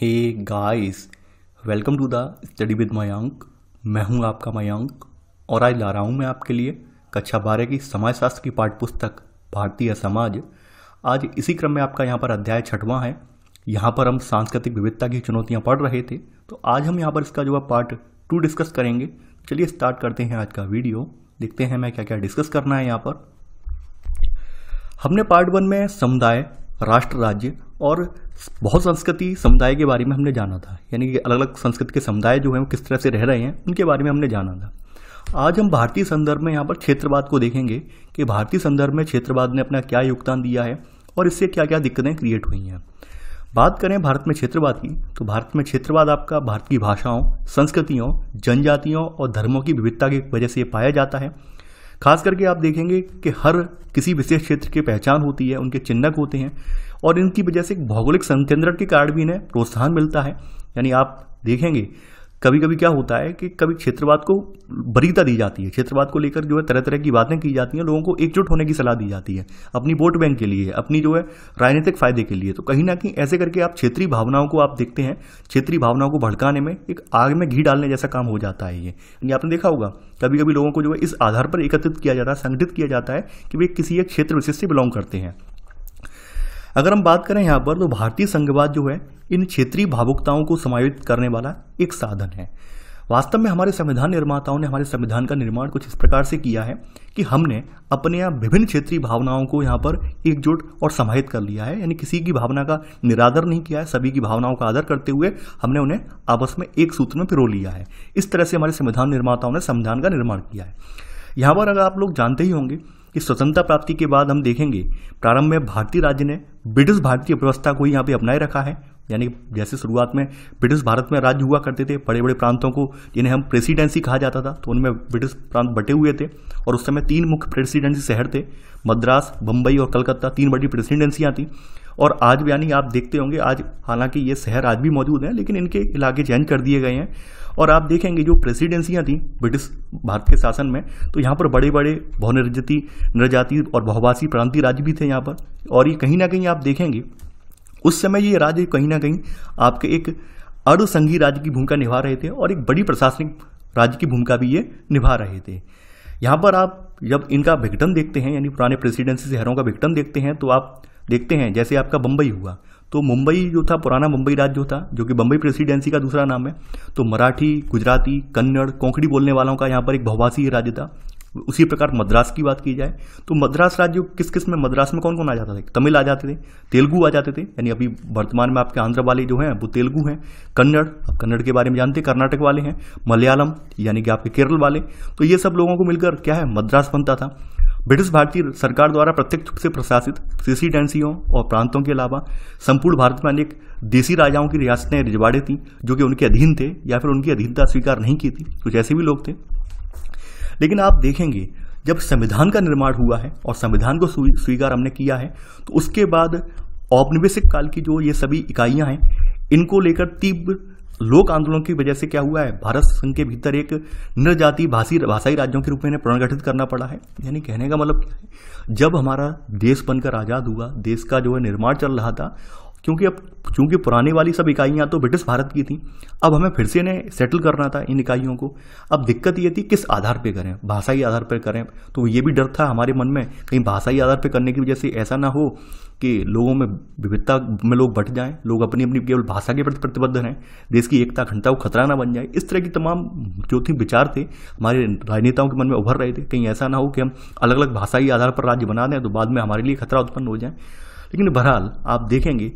hey guys welcome to the study with Mayank मैं हूं आपका मयंक और आज ला रहा हूं मैं आपके लिए कक्षा बारह की समाजशास्त्र की पाठ्यपुस्तक भारतीय समाज आज इसी क्रम में आपका यहाँ पर अध्याय छठवां है यहां पर हम सांस्कृतिक विविधता की चुनौतियाँ पढ़ रहे थे तो आज हम यहाँ पर इसका जो है पार्ट टू डिस्कस करेंगे चलिए स्टार्ट करते हैं आज का वीडियो देखते हैं मैं क्या क्या डिस्कस करना है यहाँ पर हमने पार्ट वन में समुदाय राष्ट्र राज्य और बहुत संस्कृति समुदाय के बारे में हमने जाना था यानी कि अलग अलग संस्कृति के समुदाय जो हैं वो किस तरह से रह रहे हैं उनके बारे में हमने जाना था आज हम भारतीय संदर्भ में यहाँ पर क्षेत्रवाद को देखेंगे कि भारतीय संदर्भ में क्षेत्रवाद ने अपना क्या योगदान दिया है और इससे क्या क्या दिक्कतें क्रिएट हुई हैं बात करें भारत में क्षेत्रवाद की तो भारत में क्षेत्रवाद आपका भारत की भाषाओं संस्कृतियों जनजातियों और धर्मों की विविधता की वजह से पाया जाता है खास करके आप देखेंगे कि हर किसी विशेष क्षेत्र की पहचान होती है उनके चिन्हक होते हैं और इनकी वजह से भौगोलिक संकेंद्रण के कारण भी इन्हें प्रोत्साहन मिलता है यानी आप देखेंगे कभी कभी क्या होता है कि कभी क्षेत्रवाद को बरीता दी जाती है क्षेत्रवाद को लेकर जो है तरह तरह की बातें की जाती हैं लोगों को एकजुट होने की सलाह दी जाती है अपनी वोट बैंक के लिए अपनी जो है राजनीतिक फायदे के लिए तो कहीं ना कहीं ऐसे करके आप क्षेत्रीय भावनाओं को आप देखते हैं क्षेत्रीय भावनाओं को भड़काने में एक आग में घी डालने जैसा काम हो जाता है ये यानी आपने देखा होगा कभी कभी लोगों को जो है इस आधार पर एकत्रित किया जाता है संगठित किया जाता है कि वे किसी एक क्षेत्र विशेष से बिलोंग करते हैं अगर हम बात करें यहाँ पर तो भारतीय संघवाद जो है इन क्षेत्रीय भावुकताओं को समायोजित करने वाला एक साधन है वास्तव में हमारे संविधान निर्माताओं ने हमारे संविधान का निर्माण कुछ इस प्रकार से किया है कि हमने अपने यहाँ विभिन्न क्षेत्रीय भावनाओं को यहाँ पर एकजुट और समाहित कर लिया है यानी किसी की भावना का निरादर नहीं किया है सभी की भावनाओं का आदर करते हुए हमने उन्हें आपस में एक सूत्र में पिरो लिया है इस तरह से हमारे संविधान निर्माताओं ने संविधान का निर्माण किया है यहाँ पर अगर आप लोग जानते ही होंगे कि स्वतंत्रता प्राप्ति के बाद हम देखेंगे प्रारंभ में भारतीय राज्य ने ब्रिटिश भारतीय व्यवस्था को ही यहाँ पे अपनाए रखा है यानी जैसे शुरुआत में ब्रिटिश भारत में राज्य हुआ करते थे बड़े बड़े प्रांतों को जिन्हें हम प्रेसिडेंसी कहा जाता था तो उनमें ब्रिटिश प्रांत बटे हुए थे और उस समय तीन मुख्य प्रेसिडेंसी शहर थे मद्रास बम्बई और कलकत्ता तीन बड़ी प्रेसिडेंसियाँ थीं और आज भी यानी आप देखते होंगे आज हालांकि ये शहर आज भी मौजूद हैं लेकिन इनके इलाके चेंज कर दिए गए हैं और आप देखेंगे जो प्रेसिडेंसियाँ थी ब्रिटिश भारत के शासन में तो यहाँ पर बड़े बड़े बहुनिर्जति नरजाति और बहुभाषी प्रांतीय राज्य भी थे यहाँ पर और ये कहीं ना कहीं आप देखेंगे उस समय ये राज्य कहीं ना कहीं आपके एक अर्धसंघी राज्य की भूमिका निभा रहे थे और एक बड़ी प्रशासनिक राज्य की भूमिका भी ये निभा रहे थे यहाँ पर आप जब इनका विघटन देखते हैं यानी पुराने प्रेसिडेंसी शहरों का विघटन देखते हैं तो आप देखते हैं जैसे आपका बम्बई हुआ तो मुंबई जो था पुराना मुंबई राज्य जो था जो कि बम्बई प्रेसिडेंसी का दूसरा नाम है तो मराठी गुजराती कन्नड़ कोंकड़ी बोलने वालों का यहाँ पर एक बहुभाषी राज्य था उसी प्रकार मद्रास की बात की जाए तो मद्रास राज्य किस किस में मद्रास में कौन कौन आ जाता था तमिल आ जाते थे तेलुगु आ जाते थे यानी अभी वर्तमान में आपके आंध्र वाले जो हैं वो तेलुगु हैं कन्नड़ आप कन्नड़ के बारे में जानते हैं कर्नाटक वाले हैं मलयालम यानी कि आपके केरल वाले तो ये सब लोगों को मिलकर क्या है मद्रास बनता था ब्रिटिश भारतीय सरकार द्वारा प्रत्यक्ष रूप से प्रशासित प्रेसिडेंसियों और प्रांतों के अलावा संपूर्ण भारत में अनेक देसी राजाओं की रियासतें रिजवाड़े थीं जो कि उनके अधीन थे या फिर उनकी अधीनता स्वीकार नहीं की थी कुछ ऐसे भी लोग थे लेकिन आप देखेंगे जब संविधान का निर्माण हुआ है और संविधान को स्वीकार हमने किया है तो उसके बाद औपनिवेशिक काल की जो ये सभी इकाइयाँ हैं इनको लेकर तीव्र लोक आंदोलन की वजह से क्या हुआ है भारत संघ के भीतर एक निर्जाति भाषी भाषाई राज्यों के रूप में पुनर्गठित करना पड़ा है यानी कहने का मतलब क्या है जब हमारा देश बनकर आज़ाद हुआ देश का जो है निर्माण चल रहा था क्योंकि अब चूंकि पुराने वाली सब इकाइयाँ तो ब्रिटिश भारत की थी अब हमें फिर से इन्हें सेटल करना था इन इकाइयों को अब दिक्कत ये थी किस आधार पर करें भाषाई आधार पर करें तो ये भी डर था हमारे मन में कहीं भाषाई आधार पर करने की वजह से ऐसा ना हो कि लोगों में विविधता में लोग बट जाएं लोग अपनी अपनी केवल भाषा के प्रति प्रतिबद्ध रहें देश की एकता अखंडता को खतरा ना बन जाए इस तरह की तमाम जो थी विचार थे हमारे राजनेताओं के मन में उभर रहे थे कहीं ऐसा ना हो कि हम अलग अलग भाषाई आधार पर राज्य बना दें तो बाद में हमारे लिए खतरा उत्पन्न हो जाए लेकिन बहरहाल आप देखेंगे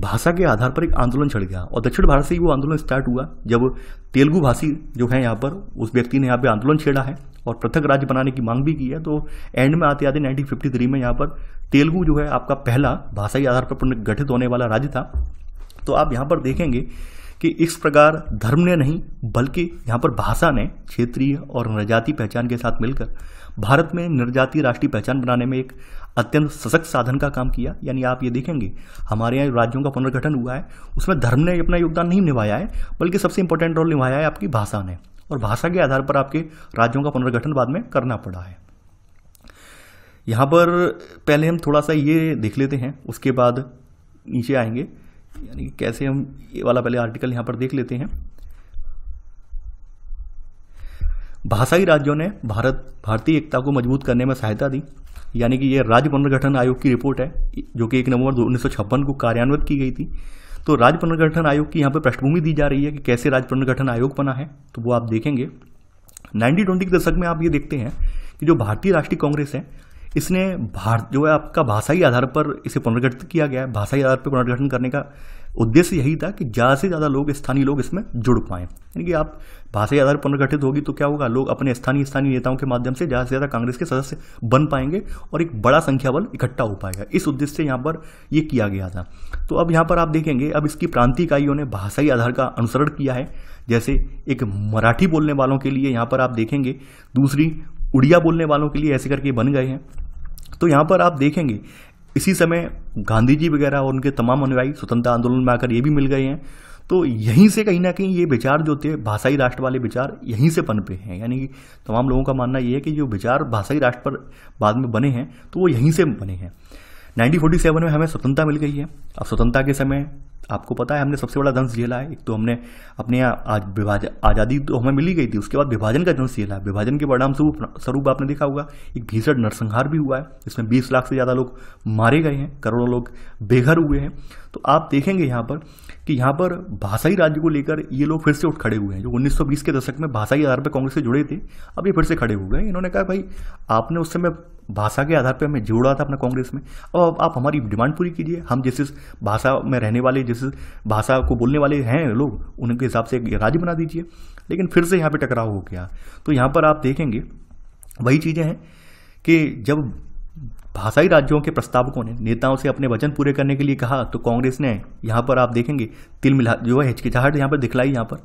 भाषा के आधार पर एक आंदोलन छिड़ गया और दक्षिण भारत से ही वो आंदोलन स्टार्ट हुआ जब तेलुगु भाषी जो है यहाँ पर उस व्यक्ति ने यहाँ पे आंदोलन छेड़ा है और पृथक राज्य बनाने की मांग भी की है तो एंड में आते आते 1953 में यहाँ पर तेलुगु जो है आपका पहला भाषाई आधार पर गठित होने वाला राज्य था तो आप यहाँ पर देखेंगे कि इस प्रकार धर्म ने नहीं बल्कि यहाँ पर भाषा ने क्षेत्रीय और निर्जाति पहचान के साथ मिलकर भारत में निर्जातीय राष्ट्रीय पहचान बनाने में एक अत्यंत सशक्त साधन का काम किया यानी आप ये देखेंगे हमारे यहाँ राज्यों का पुनर्गठन हुआ है उसमें धर्म ने अपना योगदान नहीं निभाया है बल्कि सबसे इंपॉर्टेंट रोल निभाया है आपकी भाषा ने और भाषा के आधार पर आपके राज्यों का पुनर्गठन बाद में करना पड़ा है यहाँ पर पहले हम थोड़ा सा ये देख लेते हैं उसके बाद नीचे आएंगे यानी कैसे हम ये वाला पहले आर्टिकल यहाँ पर देख लेते हैं भाषाई राज्यों ने भारत भारतीय एकता को मजबूत करने में सहायता दी यानी कि यह राज्य पुनर्गठन आयोग की रिपोर्ट है जो कि एक नवंबर उन्नीस को कार्यान्वित की गई थी तो राज्य पुनर्गठन आयोग की यहाँ पर पृष्ठभूमि दी जा रही है कि कैसे राज्य पुनर्गठन आयोग बना है तो वो आप देखेंगे नाइनटीन ट्वेंटी के दशक में आप ये देखते हैं कि जो भारतीय राष्ट्रीय कांग्रेस है इसने भारत जो है आपका भाषाई आधार पर इसे पुनर्गठित किया गया है भाषाई आधार पर पुनर्गठन करने का उद्देश्य यही था कि ज़्यादा से ज़्यादा लोग स्थानीय लोग इसमें जुड़ पाए यानी कि आप भाषाई आधार पुनर्गठित होगी तो क्या होगा लोग अपने स्थानीय स्थानीय नेताओं के माध्यम से ज़्यादा से ज़्यादा कांग्रेस के सदस्य बन पाएंगे और एक बड़ा संख्या बल इकट्ठा हो पाएगा इस उद्देश्य से यहाँ पर ये किया गया था तो अब यहाँ पर आप देखेंगे अब इसकी प्रांतीय इकाइयों ने भाषाई आधार का अनुसरण किया है जैसे एक मराठी बोलने वालों के लिए यहाँ पर आप देखेंगे दूसरी उड़िया बोलने वालों के लिए ऐसे करके बन गए हैं तो यहाँ पर आप देखेंगे इसी समय गांधी जी वगैरह और उनके तमाम अनुयायी स्वतंत्रता आंदोलन में आकर ये भी मिल गए हैं तो यहीं से कहीं ना कहीं ये विचार जो थे भाषाई राष्ट्र वाले विचार यहीं से पनपे हैं यानी कि तमाम लोगों का मानना ये है कि जो विचार भाषाई राष्ट्र पर बाद में बने हैं तो वो यहीं से बने हैं 1947 में हमें स्वतंत्रता मिल गई है अब स्वतंत्रता के समय आपको पता है हमने सबसे बड़ा दंश झेला है एक तो हमने अपने आज विभाजन आज़ादी तो हमें मिली गई थी उसके बाद विभाजन का दंश झेला है विभाजन के परिणाम स्वरूप स्वरूप आपने देखा होगा एक भीषण नरसंहार भी हुआ है इसमें बीस लाख से ज़्यादा लोग मारे गए हैं करोड़ों लोग बेघर हुए हैं तो आप देखेंगे यहाँ पर कि यहाँ पर भाषाई राज्य को लेकर ये लोग फिर से उठ खड़े हुए हैं जो उन्नीस के दशक में भाषाई आधार पर कांग्रेस से जुड़े थे अब ये फिर से खड़े हो गए इन्होंने कहा भाई आपने उस समय भाषा के आधार पर हमें जोड़ा था अपना कांग्रेस में अब आप हमारी डिमांड पूरी कीजिए हम जिस भाषा में रहने वाले जिस भाषा को बोलने वाले हैं लोग उनके हिसाब से एक राज्य बना दीजिए लेकिन फिर से यहाँ पे टकराव हो गया तो यहाँ पर आप देखेंगे वही चीज़ें हैं कि जब भाषाई राज्यों के प्रस्तावकों ने नेताओं से अपने वचन पूरे करने के लिए कहा तो कांग्रेस ने यहाँ पर आप देखेंगे तिल मिला जो है हिचकिचाहट यहाँ पर दिखलाई यहाँ पर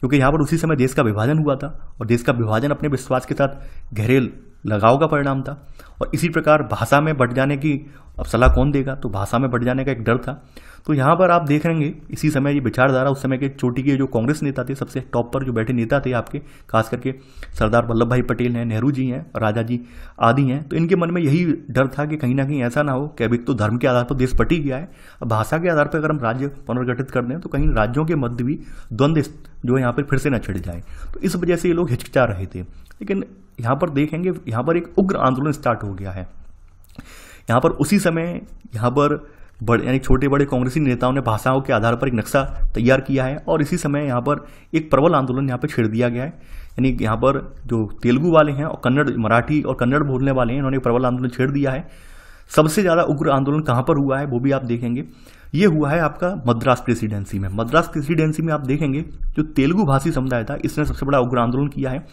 क्योंकि यहाँ पर उसी समय देश का विभाजन हुआ था और देश का विभाजन अपने विश्वास के साथ गहरे लगाव का परिणाम था और इसी प्रकार भाषा में बढ़ जाने की अब सलाह कौन देगा तो भाषा में बढ़ जाने का एक डर था तो यहाँ पर आप देख रहेंगे इसी समय ये विचारधारा उस समय के चोटी के जो कांग्रेस नेता थे सबसे टॉप पर जो बैठे नेता थे आपके खास करके सरदार वल्लभ भाई पटेल हैं नेहरू जी हैं राजा जी आदि हैं तो इनके मन में यही डर था कि कहीं ना कहीं ऐसा ना हो कि अभी तो धर्म के आधार पर देश पटी गया है अब भाषा के आधार पर अगर हम राज्य पुनर्गठित कर दें तो कहीं राज्यों के मध्य भी द्वंद्व जो है यहाँ पर फिर से न छिड़ जाए तो इस वजह से ये लोग हिचकिचा रहे थे लेकिन यहाँ पर देखेंगे यहाँ पर एक उग्र आंदोलन स्टार्ट हो गया है यहाँ पर उसी समय यहाँ पर बड़े यानी छोटे बड़े कांग्रेसी नेताओं ने भाषाओं के आधार पर एक नक्शा तैयार किया है और इसी समय यहाँ पर एक प्रबल आंदोलन यहाँ पर छेड़ दिया गया है यानी यहाँ पर जो तेलुगु वाले हैं और कन्नड़ मराठी और कन्नड़ बोलने वाले हैं इन्होंने प्रबल आंदोलन छेड़ दिया है सबसे ज़्यादा उग्र आंदोलन कहाँ पर हुआ है वो भी आप देखेंगे ये हुआ है आपका मद्रास प्रेसिडेंसी में मद्रास प्रेसिडेंसी में आप देखेंगे जो तेलुगु भाषी समुदाय था इसने सबसे बड़ा उग्र आंदोलन किया है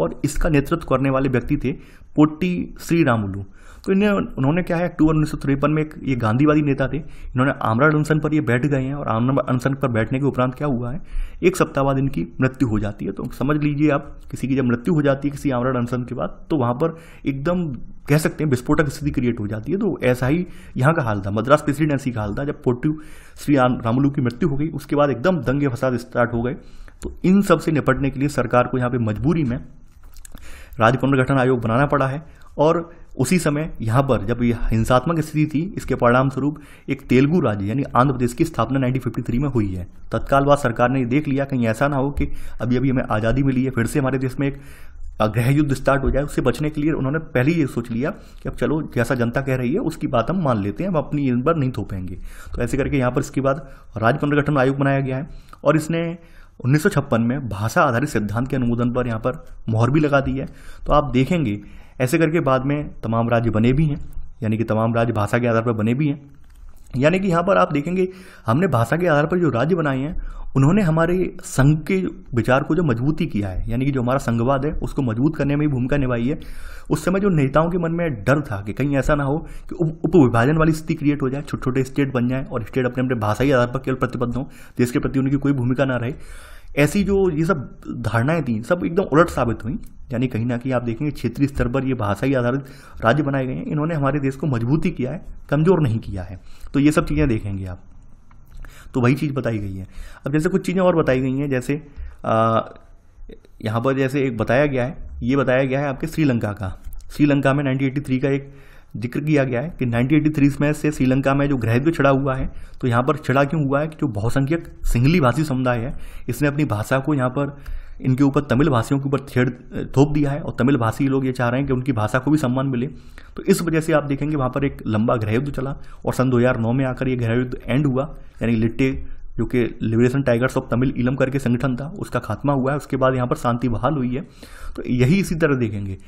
और इसका नेतृत्व करने वाले व्यक्ति थे पोट्टी श्री रामुलू तो इन्हें उन्होंने क्या है अक्टूबर उन्नीस में एक ये गांधीवादी नेता थे इन्होंने आमरा अनशन पर ये बैठ गए हैं और आमरा अनशन पर बैठने के उपरांत क्या हुआ है एक सप्ताह बाद इनकी मृत्यु हो जाती है तो समझ लीजिए आप किसी की जब मृत्यु हो जाती है किसी आमरा अनशन के बाद तो वहाँ पर एकदम कह सकते हैं विस्फोटक स्थिति क्रिएट हो जाती है तो ऐसा ही यहाँ का हाल था मद्रास प्रेसिडेंसी का हाल था जब पोटू श्री रामुलू की मृत्यु हो गई उसके बाद एकदम दंगे फसाद स्टार्ट हो गए तो इन सब से निपटने के लिए सरकार को यहाँ पे मजबूरी में राज्य पुनर्गठन आयोग बनाना पड़ा है और उसी समय यहाँ पर जब यह हिंसात्मक स्थिति थी इसके परिणाम स्वरूप एक तेलुगु राज्य यानी आंध्र प्रदेश की स्थापना 1953 में हुई है तत्काल बाद सरकार ने देख लिया कहीं ऐसा ना हो कि अभी अभी हमें आज़ादी मिली है फिर से हमारे देश में एक गृह युद्ध स्टार्ट हो जाए उससे बचने के लिए उन्होंने पहले ये सोच लिया कि अब चलो जैसा जनता कह रही है उसकी बात हम मान लेते हैं हम अपनी इन पर नहीं थोपेंगे तो ऐसे करके यहाँ पर इसके बाद राज्य पुनर्गठन आयोग बनाया गया है और इसने उन्नीस में भाषा आधारित सिद्धांत के अनुमोदन पर यहाँ पर मोहर भी लगा दी है तो आप देखेंगे ऐसे करके बाद में तमाम राज्य बने भी हैं यानी कि तमाम राज्य भाषा के आधार पर बने भी हैं यानी कि यहाँ पर आप देखेंगे हमने भाषा के आधार पर जो राज्य बनाए हैं उन्होंने हमारे संघ के विचार को जो मजबूती किया है यानी कि जो हमारा संघवाद है उसको मजबूत करने में भूमिका निभाई है उस समय जो नेताओं के मन में डर था कि कहीं ऐसा ना हो कि उप विभाजन वाली स्थिति क्रिएट हो जाए छोटे छोटे स्टेट बन जाए और स्टेट अपने अपने भाषा के आधार पर केवल प्रतिबद्ध हों देश के प्रति उनकी कोई भूमिका ना रहे ऐसी जो ये सब धारणाएं थी सब एकदम उलट साबित हुई यानी कहीं ना कहीं आप देखेंगे क्षेत्रीय स्तर पर ये भाषा ही आधारित राज्य बनाए गए हैं इन्होंने हमारे देश को मजबूती किया है कमज़ोर नहीं किया है तो ये सब चीज़ें देखेंगे आप तो वही चीज़ बताई गई है अब जैसे कुछ चीज़ें और बताई गई हैं जैसे यहाँ पर जैसे एक बताया गया है ये बताया गया है आपके श्रीलंका का श्रीलंका में 1983 का एक जिक्र किया गया है कि 1983 में से श्रीलंका में जो ग्रहत्व छिड़ा हुआ है तो यहाँ पर छिड़ा क्यों हुआ है कि जो बहुसंख्यक सिंगली भाषी समुदाय है इसने अपनी भाषा को यहाँ पर इनके ऊपर तमिल भाषियों के ऊपर छेड़ थोप दिया है और तमिल भाषी लोग ये चाह रहे हैं कि उनकी भाषा को भी सम्मान मिले तो इस वजह से आप देखेंगे वहाँ पर एक लंबा गृहयुद्ध चला और सन 2009 में आकर ये गृहयुद्ध एंड हुआ यानी लिट्टे जो कि लिबरेशन टाइगर्स ऑफ तमिल इलम करके संगठन था उसका खात्मा हुआ है उसके बाद यहाँ पर शांति बहाल हुई है तो यही इसी तरह देखेंगे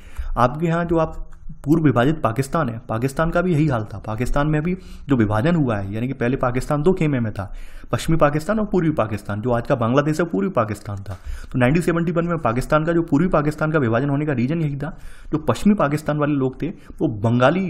आपके यहाँ जो आप पूर्व विभाजित पाकिस्तान है पाकिस्तान का भी यही हाल था पाकिस्तान में भी जो विभाजन हुआ है यानी कि पहले पाकिस्तान दो खेमे में था पश्चिमी पाकिस्तान और पूर्वी पाकिस्तान जो आज का बांग्लादेश है पूर्वी पाकिस्तान था तो 1971 में पाकिस्तान का जो पूर्वी पाकिस्तान का विभाजन होने का रीजन यही था जो पश्चिमी पाकिस्तान वाले लोग थे वो बंगाली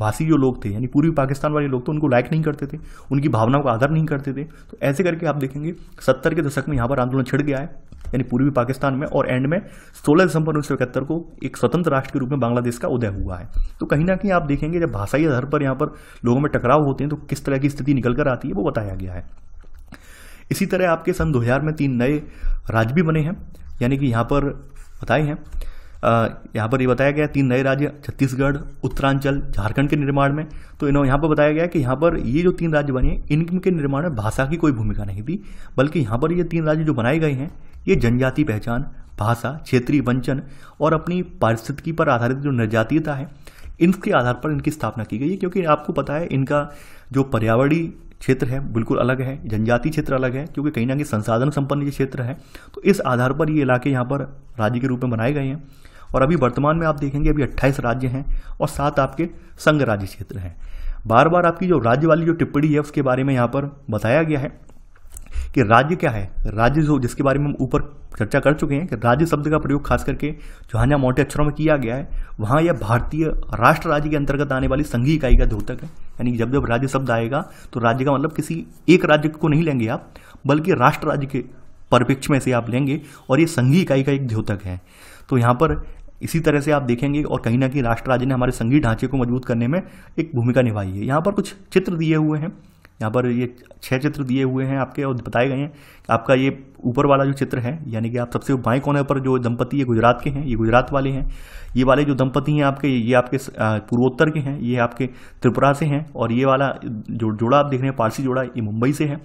भाषी जो लोग थे यानी पूर्वी पाकिस्तान वाले लोग तो उनको लाइक नहीं करते थे उनकी भावनाओं का आदर नहीं करते थे तो ऐसे करके आप देखेंगे सत्तर के दशक में यहाँ पर आंदोलन छिड़ गया है यानी पूर्वी पाकिस्तान में और एंड में सोलह दिसंबर उन्नीस को एक स्वतंत्र राष्ट्र के रूप में बांग्लादेश का उदय हुआ है तो कहीं ना कहीं आप देखेंगे जब भाषाई आधार पर यहाँ पर लोगों में टकराव होते हैं तो किस तरह की स्थिति निकल कर आती है वो बताया गया है इसी तरह आपके सन दो में तीन नए राज्य भी बने हैं यानी कि यहाँ पर बताए हैं यहाँ पर ये यह बताया गया तीन नए राज्य छत्तीसगढ़ उत्तरांचल झारखंड के निर्माण में तो इन्होंने यहाँ पर बताया गया कि यहाँ पर ये जो तीन राज्य बने हैं इनके निर्माण में भाषा की कोई भूमिका नहीं थी बल्कि यहाँ पर ये तीन राज्य जो बनाए गए हैं ये जनजाति पहचान भाषा क्षेत्रीय वंचन और अपनी पारिस्थितिकी पर आधारित जो निर्जातीयता है इनके आधार पर इनकी स्थापना की गई है क्योंकि आपको पता है इनका जो पर्यावरणीय क्षेत्र है बिल्कुल अलग है जनजातीय क्षेत्र अलग है क्योंकि कहीं ना कहीं संसाधन संपन्न ये क्षेत्र है तो इस आधार पर ये इलाके यहाँ पर राज्य के रूप में बनाए गए हैं और अभी वर्तमान में आप देखेंगे अभी अट्ठाईस राज्य हैं और सात आपके संघ राज्य क्षेत्र हैं बार बार आपकी जो राज्य वाली जो टिप्पणी है उसके बारे में यहाँ पर बताया गया है कि राज्य क्या है राज्य जो जिसके बारे में हम ऊपर चर्चा कर चुके हैं कि राज्य शब्द का प्रयोग खास करके जहाँ जहाँ मोटे अक्षरों में किया गया है वहाँ यह भारतीय राष्ट्र राज्य के अंतर्गत आने वाली संघीय इकाई का द्योतक है यानी जब जब राज्य शब्द आएगा तो राज्य का मतलब किसी एक राज्य को नहीं लेंगे आप बल्कि राष्ट्र राज्य के परिप्रेक्ष्य में से आप लेंगे और ये संघीय इकाई का एक द्योतक है तो यहाँ पर इसी तरह से आप देखेंगे और कहीं ना कहीं राष्ट्र राज्य ने हमारे संघीय ढांचे को मजबूत करने में एक भूमिका निभाई है यहाँ पर कुछ चित्र दिए हुए हैं यहाँ पर ये छः चित्र दिए हुए हैं आपके और बताए गए हैं आपका ये ऊपर वाला जो चित्र है यानी कि आप सबसे बाएं कोने पर जो दंपति ये गुजरात के हैं ये गुजरात वाले हैं ये वाले जो दंपति हैं आपके ये आपके पूर्वोत्तर के हैं ये आपके त्रिपुरा से हैं और ये वाला जो जोड़ा आप देख रहे हैं पारसी जोड़ा ये मुंबई से है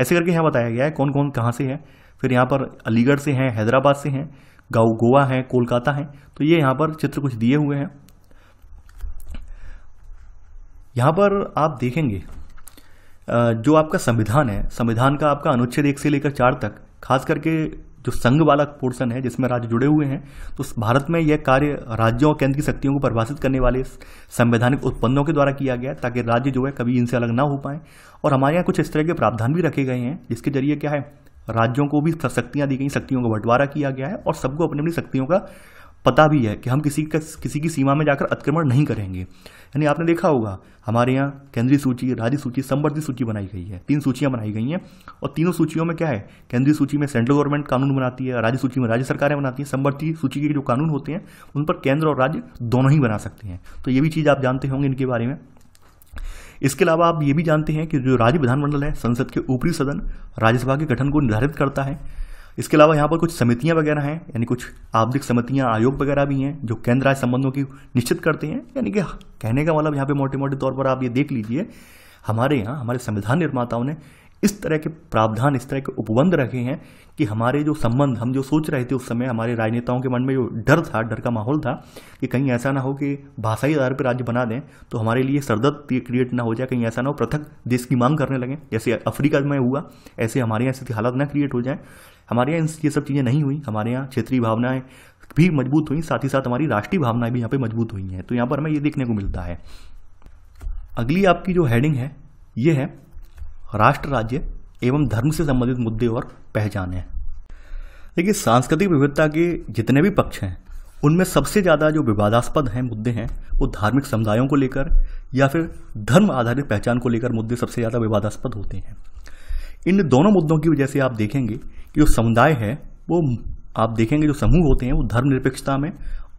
ऐसे करके यहाँ बताया गया है कौन कौन कहाँ से है फिर यहाँ पर अलीगढ़ से हैं हैदराबाद से हैं गाँव गोवा है कोलकाता है तो ये यहाँ पर चित्र कुछ दिए हुए हैं यहाँ पर आप देखेंगे जो आपका संविधान है संविधान का आपका अनुच्छेद एक से लेकर चार तक खास करके जो संघ वाला पोर्शन है जिसमें राज्य जुड़े हुए हैं तो भारत में यह कार्य राज्यों और केंद्र की शक्तियों को परिभाषित करने वाले संवैधानिक उत्पन्नों के द्वारा किया गया ताकि राज्य जो है कभी इनसे अलग ना हो पाए और हमारे यहाँ कुछ इस तरह के प्रावधान भी रखे गए हैं जिसके जरिए क्या है राज्यों को भी शक्तियाँ दी गई शक्तियों का बंटवारा किया गया है और सबको अपनी अपनी शक्तियों का पता भी है कि हम किसी का किसी की सीमा में जाकर अतिक्रमण नहीं करेंगे यानी आपने देखा होगा हमारे यहाँ केंद्रीय सूची राज्य सूची संवर्धित सूची बनाई गई है तीन सूचियाँ बनाई गई हैं और तीनों सूचियों में क्या है केंद्रीय सूची में सेंट्रल गवर्नमेंट कानून बनाती है राज्य सूची में राज्य सरकारें बनाती हैं संवर्धित सूची के जो कानून होते हैं उन पर केंद्र और राज्य दोनों ही बना सकते हैं तो ये भी चीज़ आप जानते होंगे इनके बारे में इसके अलावा आप ये भी जानते हैं कि जो राज्य विधानमंडल है संसद के ऊपरी सदन राज्यसभा के गठन को निर्धारित करता है इसके अलावा यहाँ पर कुछ समितियाँ वगैरह हैं यानी कुछ आपदिक समितियाँ आयोग वगैरह भी हैं जो केंद्र राज्य संबंधों की निश्चित करते हैं यानी कि कहने का मतलब यहाँ पे मोटे मोटे तौर पर आप ये देख लीजिए हमारे यहाँ हमारे संविधान निर्माताओं ने इस तरह के प्रावधान इस तरह के उपबंध रखे हैं कि हमारे जो संबंध हम जो सोच रहे थे उस समय हमारे राजनेताओं के मन में जो डर था डर का माहौल था कि कहीं ऐसा ना हो कि भाषाई आधार पर राज्य बना दें तो हमारे लिए सरदर्द क्रिएट ना हो जाए कहीं ऐसा ना हो पृथक देश की मांग करने लगें जैसे अफ्रीका में हुआ ऐसे हमारे यहाँ स्थिति हालत ना क्रिएट हो जाए हमारे यहाँ ये सब चीज़ें नहीं हुई हमारे यहाँ क्षेत्रीय भावनाएं भी मजबूत हुई साथ ही साथ हमारी राष्ट्रीय भावनाएं भी यहाँ पे मजबूत हुई हैं तो यहाँ पर हमें ये देखने को मिलता है अगली आपकी जो हेडिंग है ये है राष्ट्र राज्य एवं धर्म से संबंधित मुद्दे और पहचान है देखिए सांस्कृतिक विविधता के जितने भी पक्ष हैं उनमें सबसे ज़्यादा जो विवादास्पद हैं मुद्दे हैं वो धार्मिक समुदायों को लेकर या फिर धर्म आधारित पहचान को लेकर मुद्दे सबसे ज़्यादा विवादास्पद होते हैं इन दोनों मुद्दों की वजह से आप देखेंगे कि जो समुदाय है वो आप देखेंगे जो समूह होते हैं वो धर्मनिरपेक्षता में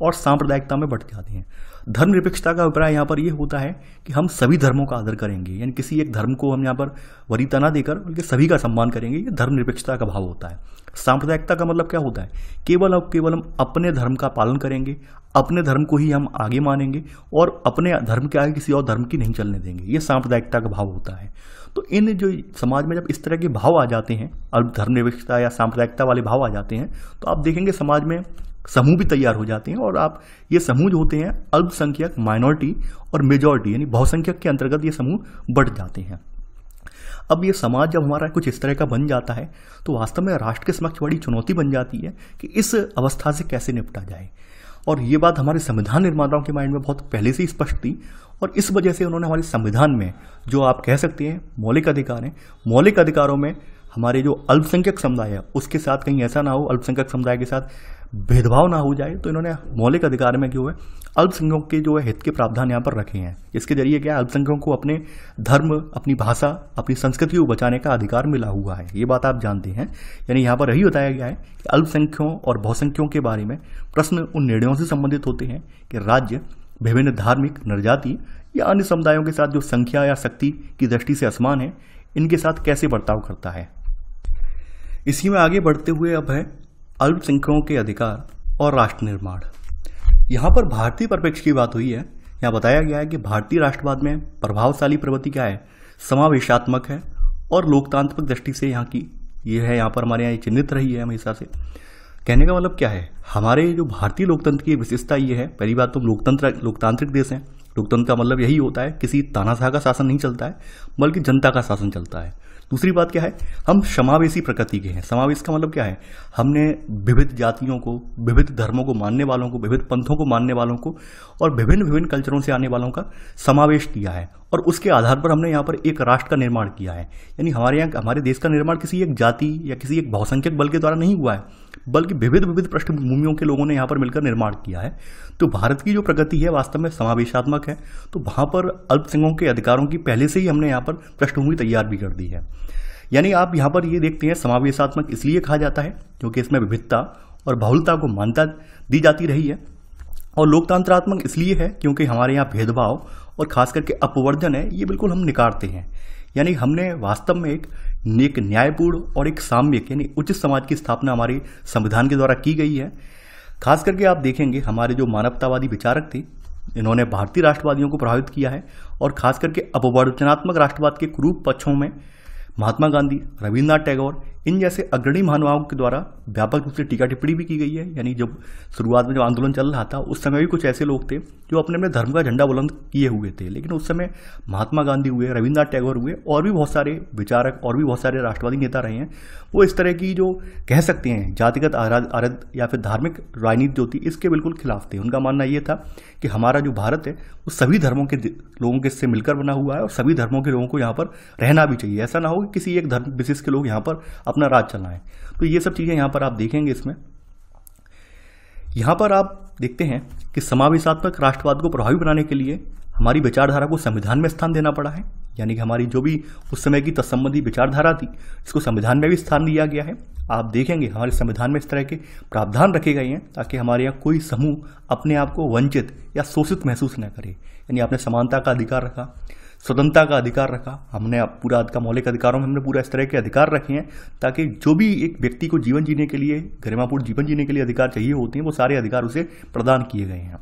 और सांप्रदायिकता में बढ़ जाते हैं धर्मनिरपेक्षता का अभिप्राय यहाँ पर यह होता है कि हम सभी धर्मों का आदर करेंगे यानी किसी एक धर्म को हम यहाँ पर वरीता ना देकर बल्कि सभी का सम्मान करेंगे ये धर्मनिरपेक्षता का भाव होता है सांप्रदायिकता का मतलब क्या होता है केवल अब केवल हम अपने धर्म का पालन करेंगे अपने धर्म को ही हम आगे मानेंगे और अपने धर्म के आगे किसी और धर्म की नहीं चलने देंगे ये सांप्रदायिकता का भाव होता है तो इन जो समाज में जब इस तरह के भाव आ जाते हैं और धर्मनिरपेक्षता या सांप्रदायिकता वाले भाव आ जाते हैं तो आप देखेंगे समाज में समूह भी तैयार हो जाते हैं और आप ये समूह जो होते हैं अल्पसंख्यक माइनॉरिटी और मेजॉरिटी यानी बहुसंख्यक के अंतर्गत ये समूह बढ़ जाते हैं अब ये समाज जब हमारा कुछ इस तरह का बन जाता है तो वास्तव में राष्ट्र के समक्ष बड़ी चुनौती बन जाती है कि इस अवस्था से कैसे निपटा जाए और ये बात हमारे संविधान निर्माताओं के माइंड में बहुत पहले से ही स्पष्ट थी और इस वजह से उन्होंने हमारे संविधान में जो आप कह सकते हैं मौलिक अधिकार हैं मौलिक अधिकारों में हमारे जो अल्पसंख्यक समुदाय है उसके साथ कहीं ऐसा ना हो अल्पसंख्यक समुदाय के साथ भेदभाव ना हो जाए तो इन्होंने मौलिक अधिकार में जो है अल्पसंख्यकों के जो है हित के प्रावधान यहाँ पर रखे हैं इसके जरिए क्या अल्पसंख्यकों को अपने धर्म अपनी भाषा अपनी संस्कृति को बचाने का अधिकार मिला हुआ है ये बात आप जानते हैं यानी यहाँ पर यही बताया गया है कि अल्पसंख्यकों और बहुसंख्यकों के बारे में प्रश्न उन निर्णयों से संबंधित होते हैं कि राज्य विभिन्न धार्मिक नरजाति या अन्य समुदायों के साथ जो संख्या या शक्ति की दृष्टि से असमान है इनके साथ कैसे बर्ताव करता है इसी में आगे बढ़ते हुए अब है अल्पसंख्यकों के अधिकार और राष्ट्र निर्माण यहाँ पर भारतीय परिप्रेक्ष्य की बात हुई है यहाँ बताया गया है कि भारतीय राष्ट्रवाद में प्रभावशाली प्रवृत्ति क्या है समावेशात्मक है और लोकतांत्रिक दृष्टि से यहाँ की ये है यहाँ पर हमारे यहाँ ये चिन्हित रही है हमेशा से कहने का मतलब क्या है हमारे जो भारतीय लोकतंत्र की विशेषता ये है पहली बात तो लोकतंत्र लोकतांत्रिक देश हैं लोकतंत्र का मतलब यही होता है किसी तानाशाह का शासन नहीं चलता है बल्कि जनता का शासन चलता है दूसरी बात क्या है हम समावेशी प्रकृति के हैं समावेश का मतलब क्या है हमने विविध जातियों को विविध धर्मों को मानने वालों को विविध पंथों को मानने वालों को और विभिन्न विभिन्न कल्चरों से आने वालों का समावेश किया है और उसके आधार पर हमने यहाँ पर एक राष्ट्र का निर्माण किया है यानी हमारे यहाँ हमारे देश का निर्माण किसी एक जाति या किसी एक बहुसंख्यक बल के द्वारा नहीं हुआ है बल्कि विविध विविध पृष्ठभूमियों के लोगों ने यहाँ पर मिलकर निर्माण किया है तो भारत की जो प्रगति है वास्तव में समावेशात्मक है तो वहाँ पर अल्पसंख्यकों के अधिकारों की पहले से ही हमने यहाँ पर पृष्ठभूमि तैयार भी कर दी है यानी आप यहाँ पर ये देखते हैं समावेशात्मक इसलिए कहा जाता है क्योंकि इसमें विविधता और बहुलता को मान्यता दी जाती रही है और लोकतंत्रात्मक इसलिए है क्योंकि हमारे यहाँ भेदभाव और खास करके अपवर्धन है ये बिल्कुल हम निकारते हैं यानी हमने वास्तव में एक एक न्यायपूर्ण और एक साम्यक यानी उचित समाज की स्थापना हमारे संविधान के द्वारा की गई है खास करके आप देखेंगे हमारे जो मानवतावादी विचारक थे इन्होंने भारतीय राष्ट्रवादियों को प्रभावित किया है और खास करके अपवर्चनात्मक राष्ट्रवाद के क्रूप पक्षों में महात्मा गांधी रविन्द्रनाथ टैगोर इन जैसे अग्रणी महानुभावों के द्वारा व्यापक रूप से टीका टिप्पणी भी की गई है यानी जब शुरुआत में जब आंदोलन चल रहा था उस समय भी कुछ ऐसे लोग थे जो अपने अपने धर्म का झंडा बुलंद किए हुए थे लेकिन उस समय महात्मा गांधी हुए रविन्द्रनाथ टैगोर हुए और भी बहुत सारे विचारक और भी बहुत सारे राष्ट्रवादी नेता रहे हैं वो इस तरह की जो कह सकते हैं जातिगत आराध या फिर धार्मिक राजनीति जो थी इसके बिल्कुल खिलाफ थे उनका मानना ये था कि हमारा जो भारत है वो सभी धर्मों के लोगों के से मिलकर बना हुआ है और सभी धर्मों के लोगों को यहाँ पर रहना भी चाहिए ऐसा ना हो कि किसी एक धर्म विशेष के लोग यहाँ पर अपना राज चलना है तो ये सब चीज़ें यहाँ पर आप देखेंगे इसमें यहाँ पर आप देखते हैं कि समावेशात्मक राष्ट्रवाद को प्रभावी बनाने के लिए हमारी विचारधारा को संविधान में स्थान देना पड़ा है यानी कि हमारी जो भी उस समय की तत्संबंधी विचारधारा थी इसको संविधान में भी स्थान दिया गया है आप देखेंगे हमारे संविधान में इस तरह के प्रावधान रखे गए हैं ताकि हमारे यहाँ कोई समूह अपने आप को वंचित या शोषित महसूस न करे यानी आपने समानता का अधिकार रखा स्वतंत्रता का अधिकार रखा हमने अब पूरा का मौलिक अधिकारों में हमने पूरा इस तरह के अधिकार रखे हैं ताकि जो भी एक व्यक्ति को जीवन जीने के लिए गरिमापूर्ण जीवन जीने के लिए अधिकार चाहिए होते हैं वो सारे अधिकार उसे प्रदान किए गए हैं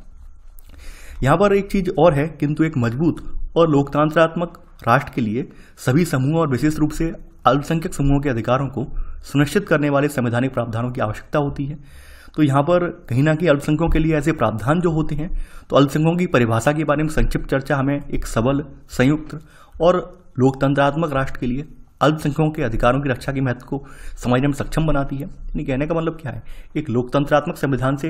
यहाँ पर एक चीज़ और है किंतु एक मजबूत और लोकतंत्रात्मक राष्ट्र के लिए सभी समूहों और विशेष रूप से अल्पसंख्यक समूहों के अधिकारों को सुनिश्चित करने वाले संवैधानिक प्रावधानों की आवश्यकता होती है तो यहाँ पर कहीं ना कहीं अल्पसंख्यकों के लिए ऐसे प्रावधान जो होते हैं तो अल्पसंख्यकों की परिभाषा के बारे में संक्षिप्त चर्चा हमें एक सबल संयुक्त और लोकतंत्रात्मक राष्ट्र के लिए अल्पसंख्यकों के अधिकारों की रक्षा के महत्व को समझने में सक्षम बनाती है यानी कहने का मतलब क्या है एक लोकतंत्रात्मक संविधान से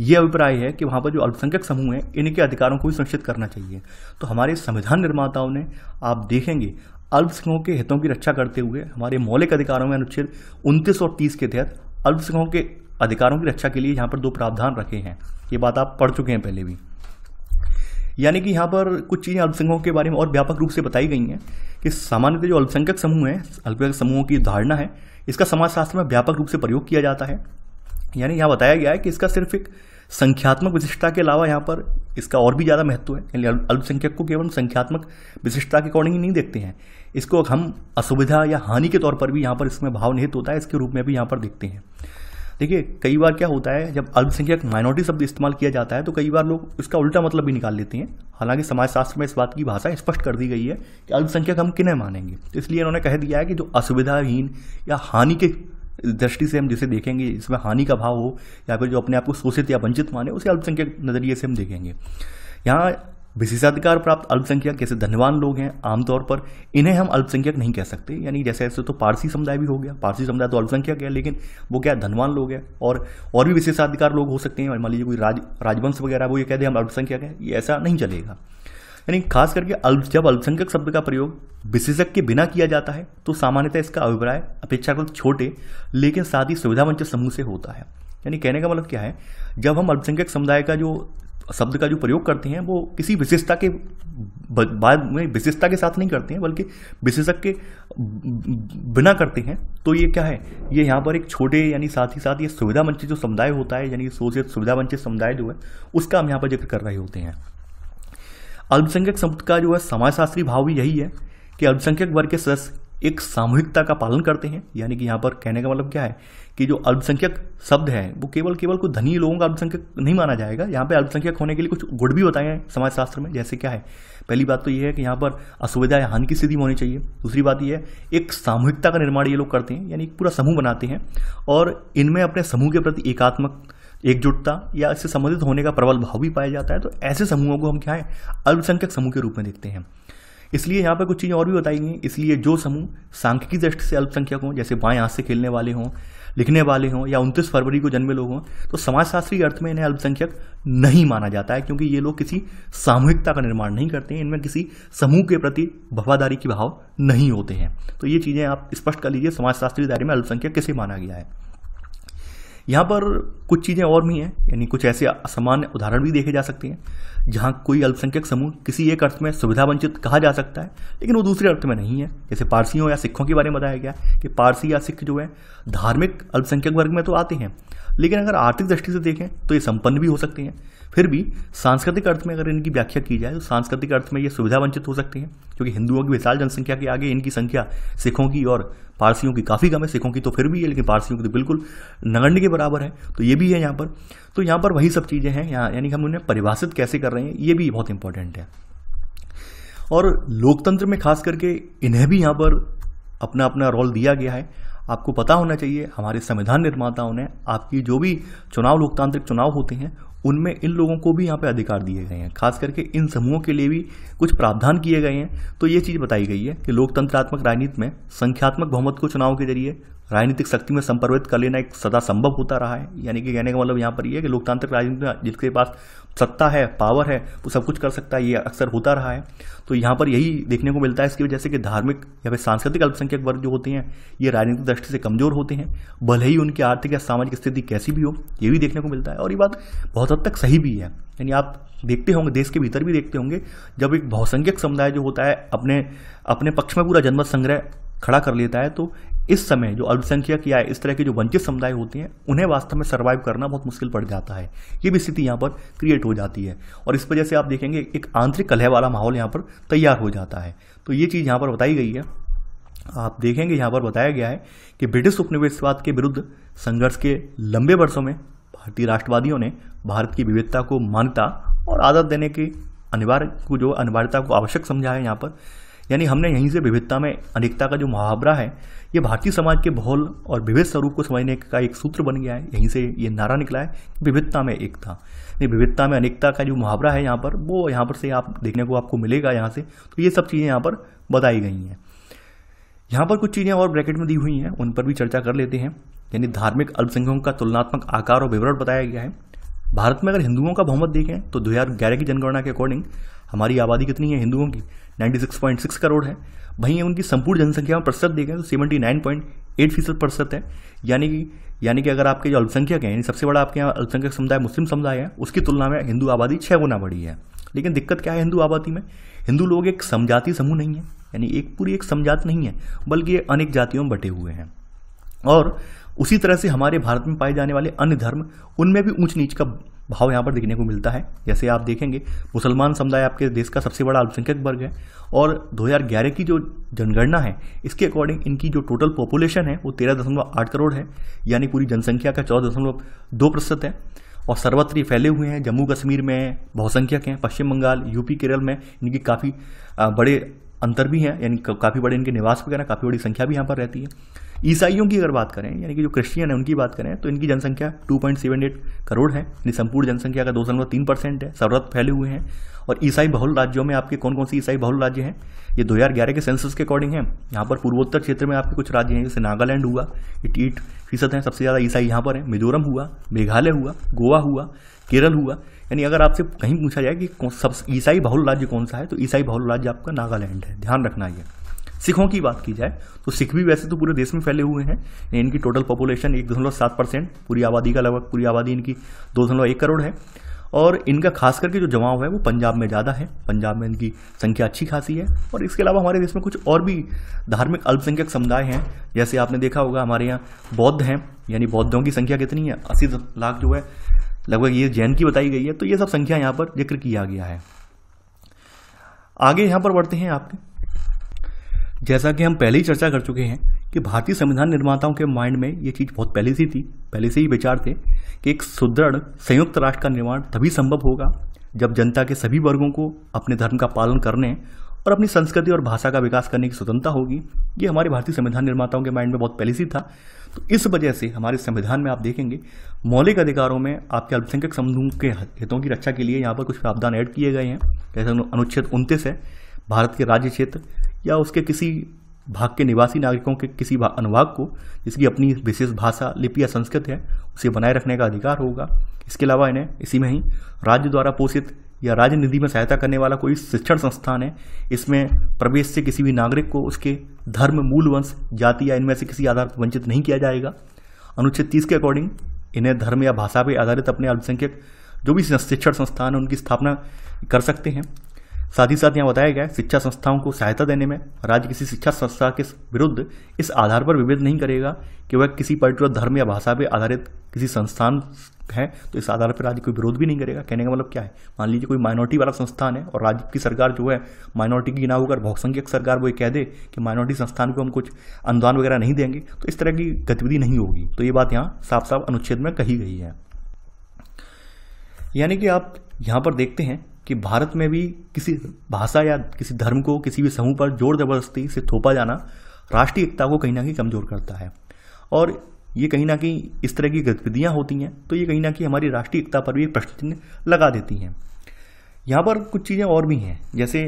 ये अभिप्राय है कि वहाँ पर जो अल्पसंख्यक समूह हैं इनके अधिकारों को भी सुनिश्चित करना चाहिए तो हमारे संविधान निर्माताओं ने आप देखेंगे अल्पसंख्यकों के हितों की रक्षा करते हुए हमारे मौलिक अधिकारों में अनुच्छेद उनतीस और तीस के तहत अल्पसंख्यकों के अधिकारों की रक्षा के लिए यहाँ पर दो प्रावधान रखे हैं ये बात आप पढ़ चुके हैं पहले भी यानी कि यहाँ पर कुछ चीज़ें अल्पसंख्यकों के बारे में और व्यापक रूप से बताई गई हैं कि सामान्यतः जो अल्पसंख्यक समूह हैं अल्पसंख्यक समूहों की धारणा है इसका समाजशास्त्र में व्यापक रूप से प्रयोग किया जाता है यानी यहाँ बताया गया है कि इसका सिर्फ एक संख्यात्मक विशिष्टता के अलावा यहाँ पर इसका और भी ज़्यादा महत्व है यानी अल्पसंख्यक को केवल संख्यात्मक विशिष्टता के अकॉर्डिंग ही नहीं देखते हैं इसको हम असुविधा या हानि के तौर पर भी यहाँ पर इसमें भाव निहित होता है इसके रूप में भी यहाँ पर देखते हैं देखिए कई बार क्या होता है जब अल्पसंख्यक माइनॉरिटी शब्द इस्तेमाल किया जाता है तो कई बार लोग इसका उल्टा मतलब भी निकाल लेते हैं हालांकि समाजशास्त्र में इस बात की भाषा स्पष्ट कर दी गई है कि अल्पसंख्यक हम किन्हें मानेंगे तो इसलिए उन्होंने कह दिया है कि जो असुविधाहीन या हानि के दृष्टि से हम जिसे देखेंगे इसमें हानि का भाव हो या फिर जो अपने आप को शोषित या वंचित माने उसे अल्पसंख्यक नज़रिए से हम देखेंगे यहाँ विशेषाधिकार प्राप्त अल्पसंख्यक जैसे धनवान लोग हैं आमतौर पर इन्हें हम अल्पसंख्यक नहीं कह सकते यानी जैसे ऐसे तो पारसी समुदाय भी हो गया पारसी समुदाय तो अल्पसंख्यक है लेकिन वो क्या धनवान लोग हैं और और भी विशेषाधिकार लोग हो सकते हैं मान लीजिए कोई राज राजवंश वगैरह वो ये कह दें हम अल्पसंख्यक है ये ऐसा नहीं चलेगा यानी खास करके अल्प जब अल्पसंख्यक शब्द का प्रयोग विशेषज्ञ के बिना किया जाता है तो सामान्यतः इसका अभिप्राय अपेक्षाकृत छोटे लेकिन साथ ही सुविधा वंचित समूह से होता है यानी कहने का मतलब क्या है जब हम अल्पसंख्यक समुदाय का जो शब्द का जो प्रयोग करते हैं वो किसी विशेषता के बाद में विशेषता के साथ नहीं करते हैं बल्कि विशेषक के बिना करते हैं तो ये क्या है ये यहाँ पर एक छोटे यानी साथ ही साथ ये सुविधा वंचित जो समुदाय होता है यानी शोषित सुविधा वंचित समुदाय जो है उसका हम यहाँ पर जिक्र कर रहे होते हैं अल्पसंख्यक शब्द का जो है समाजशास्त्री भाव भी यही है कि अल्पसंख्यक वर्ग के सदस्य एक सामूहिकता का पालन करते हैं यानी कि यहाँ पर कहने का मतलब क्या है कि जो अल्पसंख्यक शब्द है वो केवल केवल कुछ धनी लोगों का अल्पसंख्यक नहीं माना जाएगा यहाँ पे अल्पसंख्यक होने के लिए कुछ गुड़ भी बताए हैं समाजशास्त्र में जैसे क्या है पहली बात तो ये है कि यहाँ पर असुविधा या हानि की स्थिति होनी चाहिए दूसरी बात यह है एक सामूहिकता का निर्माण ये लोग करते हैं यानी पूरा समूह बनाते हैं और इनमें अपने समूह के प्रति एकात्मक एकजुटता या इससे संबंधित होने का प्रबल भाव भी पाया जाता है तो ऐसे समूहों को हम क्या है अल्पसंख्यक समूह के रूप में देखते हैं इसलिए यहाँ पर कुछ चीज़ें और भी बताई गई इसलिए जो समूह सांख्यिकी दृष्टि से अल्पसंख्यक हों जैसे बाएं हाथ से खेलने वाले हों लिखने वाले हों या उनतीस फरवरी को जन्मे लोग हों तो समाजशास्त्री अर्थ में इन्हें अल्पसंख्यक नहीं माना जाता है क्योंकि ये लोग किसी सामूहिकता का निर्माण नहीं करते हैं इनमें किसी समूह के प्रति वफादारी के भाव नहीं होते हैं तो ये चीज़ें आप स्पष्ट कर लीजिए समाजशास्त्री दायरे में अल्पसंख्यक किसे माना गया है यहाँ पर कुछ चीज़ें और भी हैं यानी कुछ ऐसे असामान्य उदाहरण भी देखे जा सकते हैं जहाँ कोई अल्पसंख्यक समूह किसी एक अर्थ में सुविधा वंचित कहा जा सकता है लेकिन वो दूसरे अर्थ में नहीं है जैसे पारसियों या सिखों के बारे में बताया गया कि पारसी या सिख जो है धार्मिक अल्पसंख्यक वर्ग में तो आते हैं लेकिन अगर आर्थिक दृष्टि से देखें तो ये संपन्न भी हो सकते हैं फिर भी सांस्कृतिक अर्थ में अगर इनकी व्याख्या की जाए तो सांस्कृतिक अर्थ में ये सुविधा वंचित हो सकते हैं क्योंकि हिंदुओं की विशाल जनसंख्या के आगे इनकी संख्या सिखों की और पारसियों की काफ़ी कम है सिखों की तो फिर भी है लेकिन पारसियों की तो बिल्कुल नगण्य के बराबर है तो ये भी है यहाँ पर तो यहाँ पर वही सब चीज़ें हैं यहाँ यानी हम उन्हें परिभाषित कैसे कर रहे हैं ये भी बहुत इंपॉर्टेंट है और लोकतंत्र में खास करके इन्हें भी यहाँ पर अपना अपना रोल दिया गया है आपको पता होना चाहिए हमारे संविधान निर्माताओं ने आपकी जो भी चुनाव लोकतांत्रिक चुनाव होते हैं उनमें इन लोगों को भी यहाँ पे अधिकार दिए गए हैं खास करके इन समूहों के लिए भी कुछ प्रावधान किए गए हैं तो ये चीज़ बताई गई है कि लोकतंत्रात्मक राजनीति में संख्यात्मक बहुमत को चुनाव के जरिए राजनीतिक शक्ति में संपर्वित कर लेना एक सदा संभव होता रहा है यानी कि कहने का मतलब यहाँ पर यह है कि लोकतांत्रिक राजनीति में जिसके पास सत्ता है पावर है वो सब कुछ कर सकता है ये अक्सर होता रहा है तो यहाँ पर यही देखने को मिलता है इसकी वजह से कि धार्मिक या फिर सांस्कृतिक अल्पसंख्यक वर्ग जो होते हैं ये राजनीतिक दृष्टि से कमजोर होते हैं भले ही उनकी आर्थिक या सामाजिक स्थिति कैसी भी हो ये भी देखने को मिलता है और ये बात बहुत हद तक सही भी है यानी आप देखते होंगे देश के भीतर भी देखते होंगे जब एक बहुसंख्यक समुदाय जो होता है अपने अपने पक्ष में पूरा जनमत संग्रह खड़ा कर लेता है तो इस समय जो अल्पसंख्यक या इस तरह के जो वंचित समुदाय होते हैं उन्हें वास्तव में सर्वाइव करना बहुत मुश्किल पड़ जाता है ये भी स्थिति यहाँ पर क्रिएट हो जाती है और इस वजह से आप देखेंगे एक आंतरिक कलह वाला माहौल यहाँ पर तैयार हो जाता है तो ये चीज़ यहाँ पर बताई गई है आप देखेंगे यहाँ पर बताया गया है कि ब्रिटिश उपनिवेशवाद के विरुद्ध संघर्ष के लंबे वर्षों में भारतीय राष्ट्रवादियों ने भारत की विविधता को मान्यता और आदत देने के अनिवार्य को जो अनिवार्यता को आवश्यक समझा है यहाँ पर यानी हमने यहीं से विविधता में अनेकता का जो मुहावरा है ये भारतीय समाज के बहुल और विविध स्वरूप को समझने का एक सूत्र बन गया है यहीं से ये नारा निकला है विविधता में एकता नहीं विविधता में अनेकता का जो मुहावरा है यहाँ पर वो यहाँ पर से आप देखने को आपको मिलेगा यहाँ से तो ये सब चीज़ें यहाँ पर बताई गई हैं यहाँ पर कुछ चीज़ें और ब्रैकेट में दी हुई हैं उन पर भी चर्चा कर लेते हैं यानी धार्मिक अल्पसंख्यकों का तुलनात्मक आकार और विवरण बताया गया है भारत में अगर हिंदुओं का बहुमत देखें तो दो की जनगणना के अकॉर्डिंग हमारी आबादी कितनी है हिंदुओं की 96.6 करोड़ है वहीं उनकी संपूर्ण जनसंख्या में प्रतिशत देखें तो सेवेंटी नाइन पॉइंट एट फीसद प्रतिशत है यानी कि यानी कि अगर आपके जो अल्पसंख्यक हैं यानी सबसे बड़ा आपके यहाँ अल्पसंख्यक समुदाय मुस्लिम समुदाय है उसकी तुलना में हिंदू आबादी छः गुना बढ़ी है लेकिन दिक्कत क्या है हिंदू आबादी में हिंदू लोग एक समजाति समूह नहीं है यानी एक पूरी एक समझात नहीं है बल्कि ये अनेक जातियों में बटे हुए हैं और उसी तरह से हमारे भारत में पाए जाने वाले अन्य धर्म उनमें भी ऊंच नीच का भाव यहाँ पर देखने को मिलता है जैसे आप देखेंगे मुसलमान समुदाय आपके देश का सबसे बड़ा अल्पसंख्यक वर्ग है और 2011 की जो जनगणना है इसके अकॉर्डिंग इनकी जो टोटल पॉपुलेशन है वो तेरह दशमलव आठ करोड़ है यानी पूरी जनसंख्या का चौदह दशमलव दो प्रतिशत है और सर्वत्र ये फैले हुए हैं जम्मू कश्मीर में बहुसंख्यक हैं पश्चिम बंगाल यूपी केरल में इनकी काफ़ी बड़े अंतर भी हैं यानी काफ़ी बड़े इनके निवास वगैरह काफ़ी बड़ी संख्या भी यहाँ पर रहती है ईसाइयों की अगर बात करें यानी कि जो क्रिश्चियन है उनकी बात करें तो इनकी जनसंख्या 2.78 करोड़ है यानी संपूर्ण जनसंख्या का दो दशमलव तीन परसेंट है सरत फैले हुए हैं और ईसाई बहुल राज्यों में आपके कौन कौन से ईसाई बहुल राज्य हैं ये 2011 के सेंसस के अकॉर्डिंग हैं यहाँ पर पूर्वोत्तर क्षेत्र में आपके कुछ राज्य हैं जैसे नागालैंड हुआ ये फीसद हैं सबसे ज़्यादा ईसाई यहाँ पर हैं मिजोरम हुआ मेघालय हुआ गोवा हुआ केरल हुआ यानी अगर आपसे कहीं पूछा जाए कि सब ईसाई बहुल राज्य कौन सा है तो ईसाई बहुल राज्य आपका नागालैंड है ध्यान रखना यह सिखों की बात की जाए तो सिख भी वैसे तो पूरे देश में फैले हुए हैं इनकी टोटल पॉपुलेशन एक दशमलव सात परसेंट पूरी आबादी का लगभग पूरी आबादी इनकी दो दशमलव एक करोड़ है और इनका खास करके जो जमाव है वो पंजाब में ज़्यादा है पंजाब में इनकी संख्या अच्छी खासी है और इसके अलावा हमारे देश में कुछ और भी धार्मिक अल्पसंख्यक समुदाय हैं जैसे आपने देखा होगा हमारे यहाँ बौद्ध हैं यानी बौद्धों की संख्या कितनी है अस्सी लाख जो है लगभग ये जैन की बताई गई है तो ये सब संख्या यहाँ पर जिक्र किया गया है आगे यहाँ पर बढ़ते हैं आपके जैसा कि हम पहले ही चर्चा कर चुके हैं कि भारतीय संविधान निर्माताओं के माइंड में ये चीज़ बहुत पहले से थी पहले से ही विचार थे कि एक सुदृढ़ संयुक्त राष्ट्र का निर्माण तभी संभव होगा जब जनता के सभी वर्गों को अपने धर्म का पालन करने और अपनी संस्कृति और भाषा का विकास करने की स्वतंत्रता होगी ये हमारे भारतीय संविधान निर्माताओं के माइंड में बहुत पहले से था तो इस वजह से हमारे संविधान में आप देखेंगे मौलिक अधिकारों में आपके अल्पसंख्यक समूहों के हितों की रक्षा के लिए यहाँ पर कुछ प्रावधान ऐड किए गए हैं जैसे अनुच्छेद उनतीस है भारत के राज्य क्षेत्र या उसके किसी भाग के निवासी नागरिकों के किसी अनुभाग को जिसकी अपनी विशेष भाषा लिपि या संस्कृत है उसे बनाए रखने का अधिकार होगा इसके अलावा इन्हें इसी में ही राज्य द्वारा पोषित या राज्य निधि में सहायता करने वाला कोई शिक्षण संस्थान है इसमें प्रवेश से किसी भी नागरिक को उसके धर्म मूल वंश जाति या इनमें से किसी आधार पर वंचित नहीं किया जाएगा अनुच्छेद तीस के अकॉर्डिंग इन्हें धर्म या भाषा पर आधारित अपने अल्पसंख्यक जो भी शिक्षण संस्थान है उनकी स्थापना कर सकते हैं साथ ही साथ यहाँ बताया गया शिक्षा संस्थाओं को सहायता देने में राज्य किसी शिक्षा संस्था के विरुद्ध इस आधार पर विभेद नहीं करेगा कि वह किसी पर्टिकुलर धर्म या भाषा पर आधारित किसी संस्थान है तो इस आधार पर राज्य कोई विरोध भी नहीं करेगा कहने का मतलब क्या है मान लीजिए कोई माइनॉरिटी वाला संस्थान है और राज्य की सरकार जो है माइनॉरिटी की ना होकर बहुसंख्यक सरकार वो ये कह दे कि माइनॉरिटी संस्थान को हम कुछ अनुदान वगैरह नहीं देंगे तो इस तरह की गतिविधि नहीं होगी तो ये बात यहाँ साफ साफ अनुच्छेद में कही गई है यानी कि आप यहाँ पर देखते हैं कि भारत में भी किसी भाषा या किसी धर्म को किसी भी समूह पर जोर जबरदस्ती से थोपा जाना राष्ट्रीय एकता को कहीं ना कहीं कमज़ोर करता है और ये कहीं ना कहीं इस तरह की गतिविधियाँ होती हैं तो ये कहीं ना कहीं हमारी राष्ट्रीय एकता पर भी एक प्रश्न चिन्ह लगा देती हैं यहाँ पर कुछ चीज़ें और भी हैं जैसे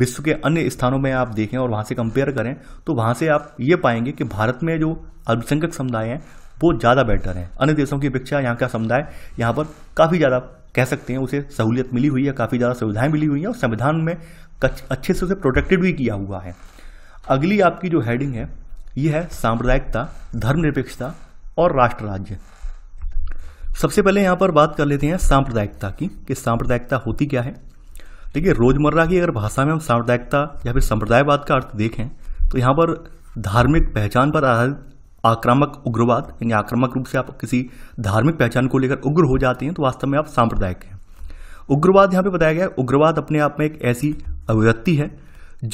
विश्व के अन्य स्थानों में आप देखें और वहाँ से कंपेयर करें तो वहाँ से आप ये पाएंगे कि भारत में जो अल्पसंख्यक समुदाय हैं वो ज़्यादा बेटर हैं अन्य देशों की अपेक्षा यहाँ का समुदाय यहाँ पर काफ़ी ज़्यादा कह सकते हैं उसे सहूलियत मिली हुई है काफ़ी ज़्यादा सुविधाएं मिली हुई हैं और संविधान में अच्छे से उसे प्रोटेक्टेड भी किया हुआ है अगली आपकी जो हेडिंग है यह है सांप्रदायिकता धर्मनिरपेक्षता और राष्ट्र राज्य सबसे पहले यहाँ पर बात कर लेते हैं सांप्रदायिकता की कि सांप्रदायिकता होती क्या है देखिए रोजमर्रा की अगर भाषा में हम सांप्रदायिकता या फिर संप्रदायवाद का अर्थ देखें तो यहाँ पर धार्मिक पहचान पर आधारित आक्रामक उग्रवाद यानी आक्रामक रूप से आप किसी धार्मिक पहचान को लेकर उग्र हो जाते हैं तो वास्तव में आप सांप्रदायिक हैं उग्रवाद यहाँ पे बताया गया है उग्रवाद अपने आप में एक ऐसी अभिव्यक्ति है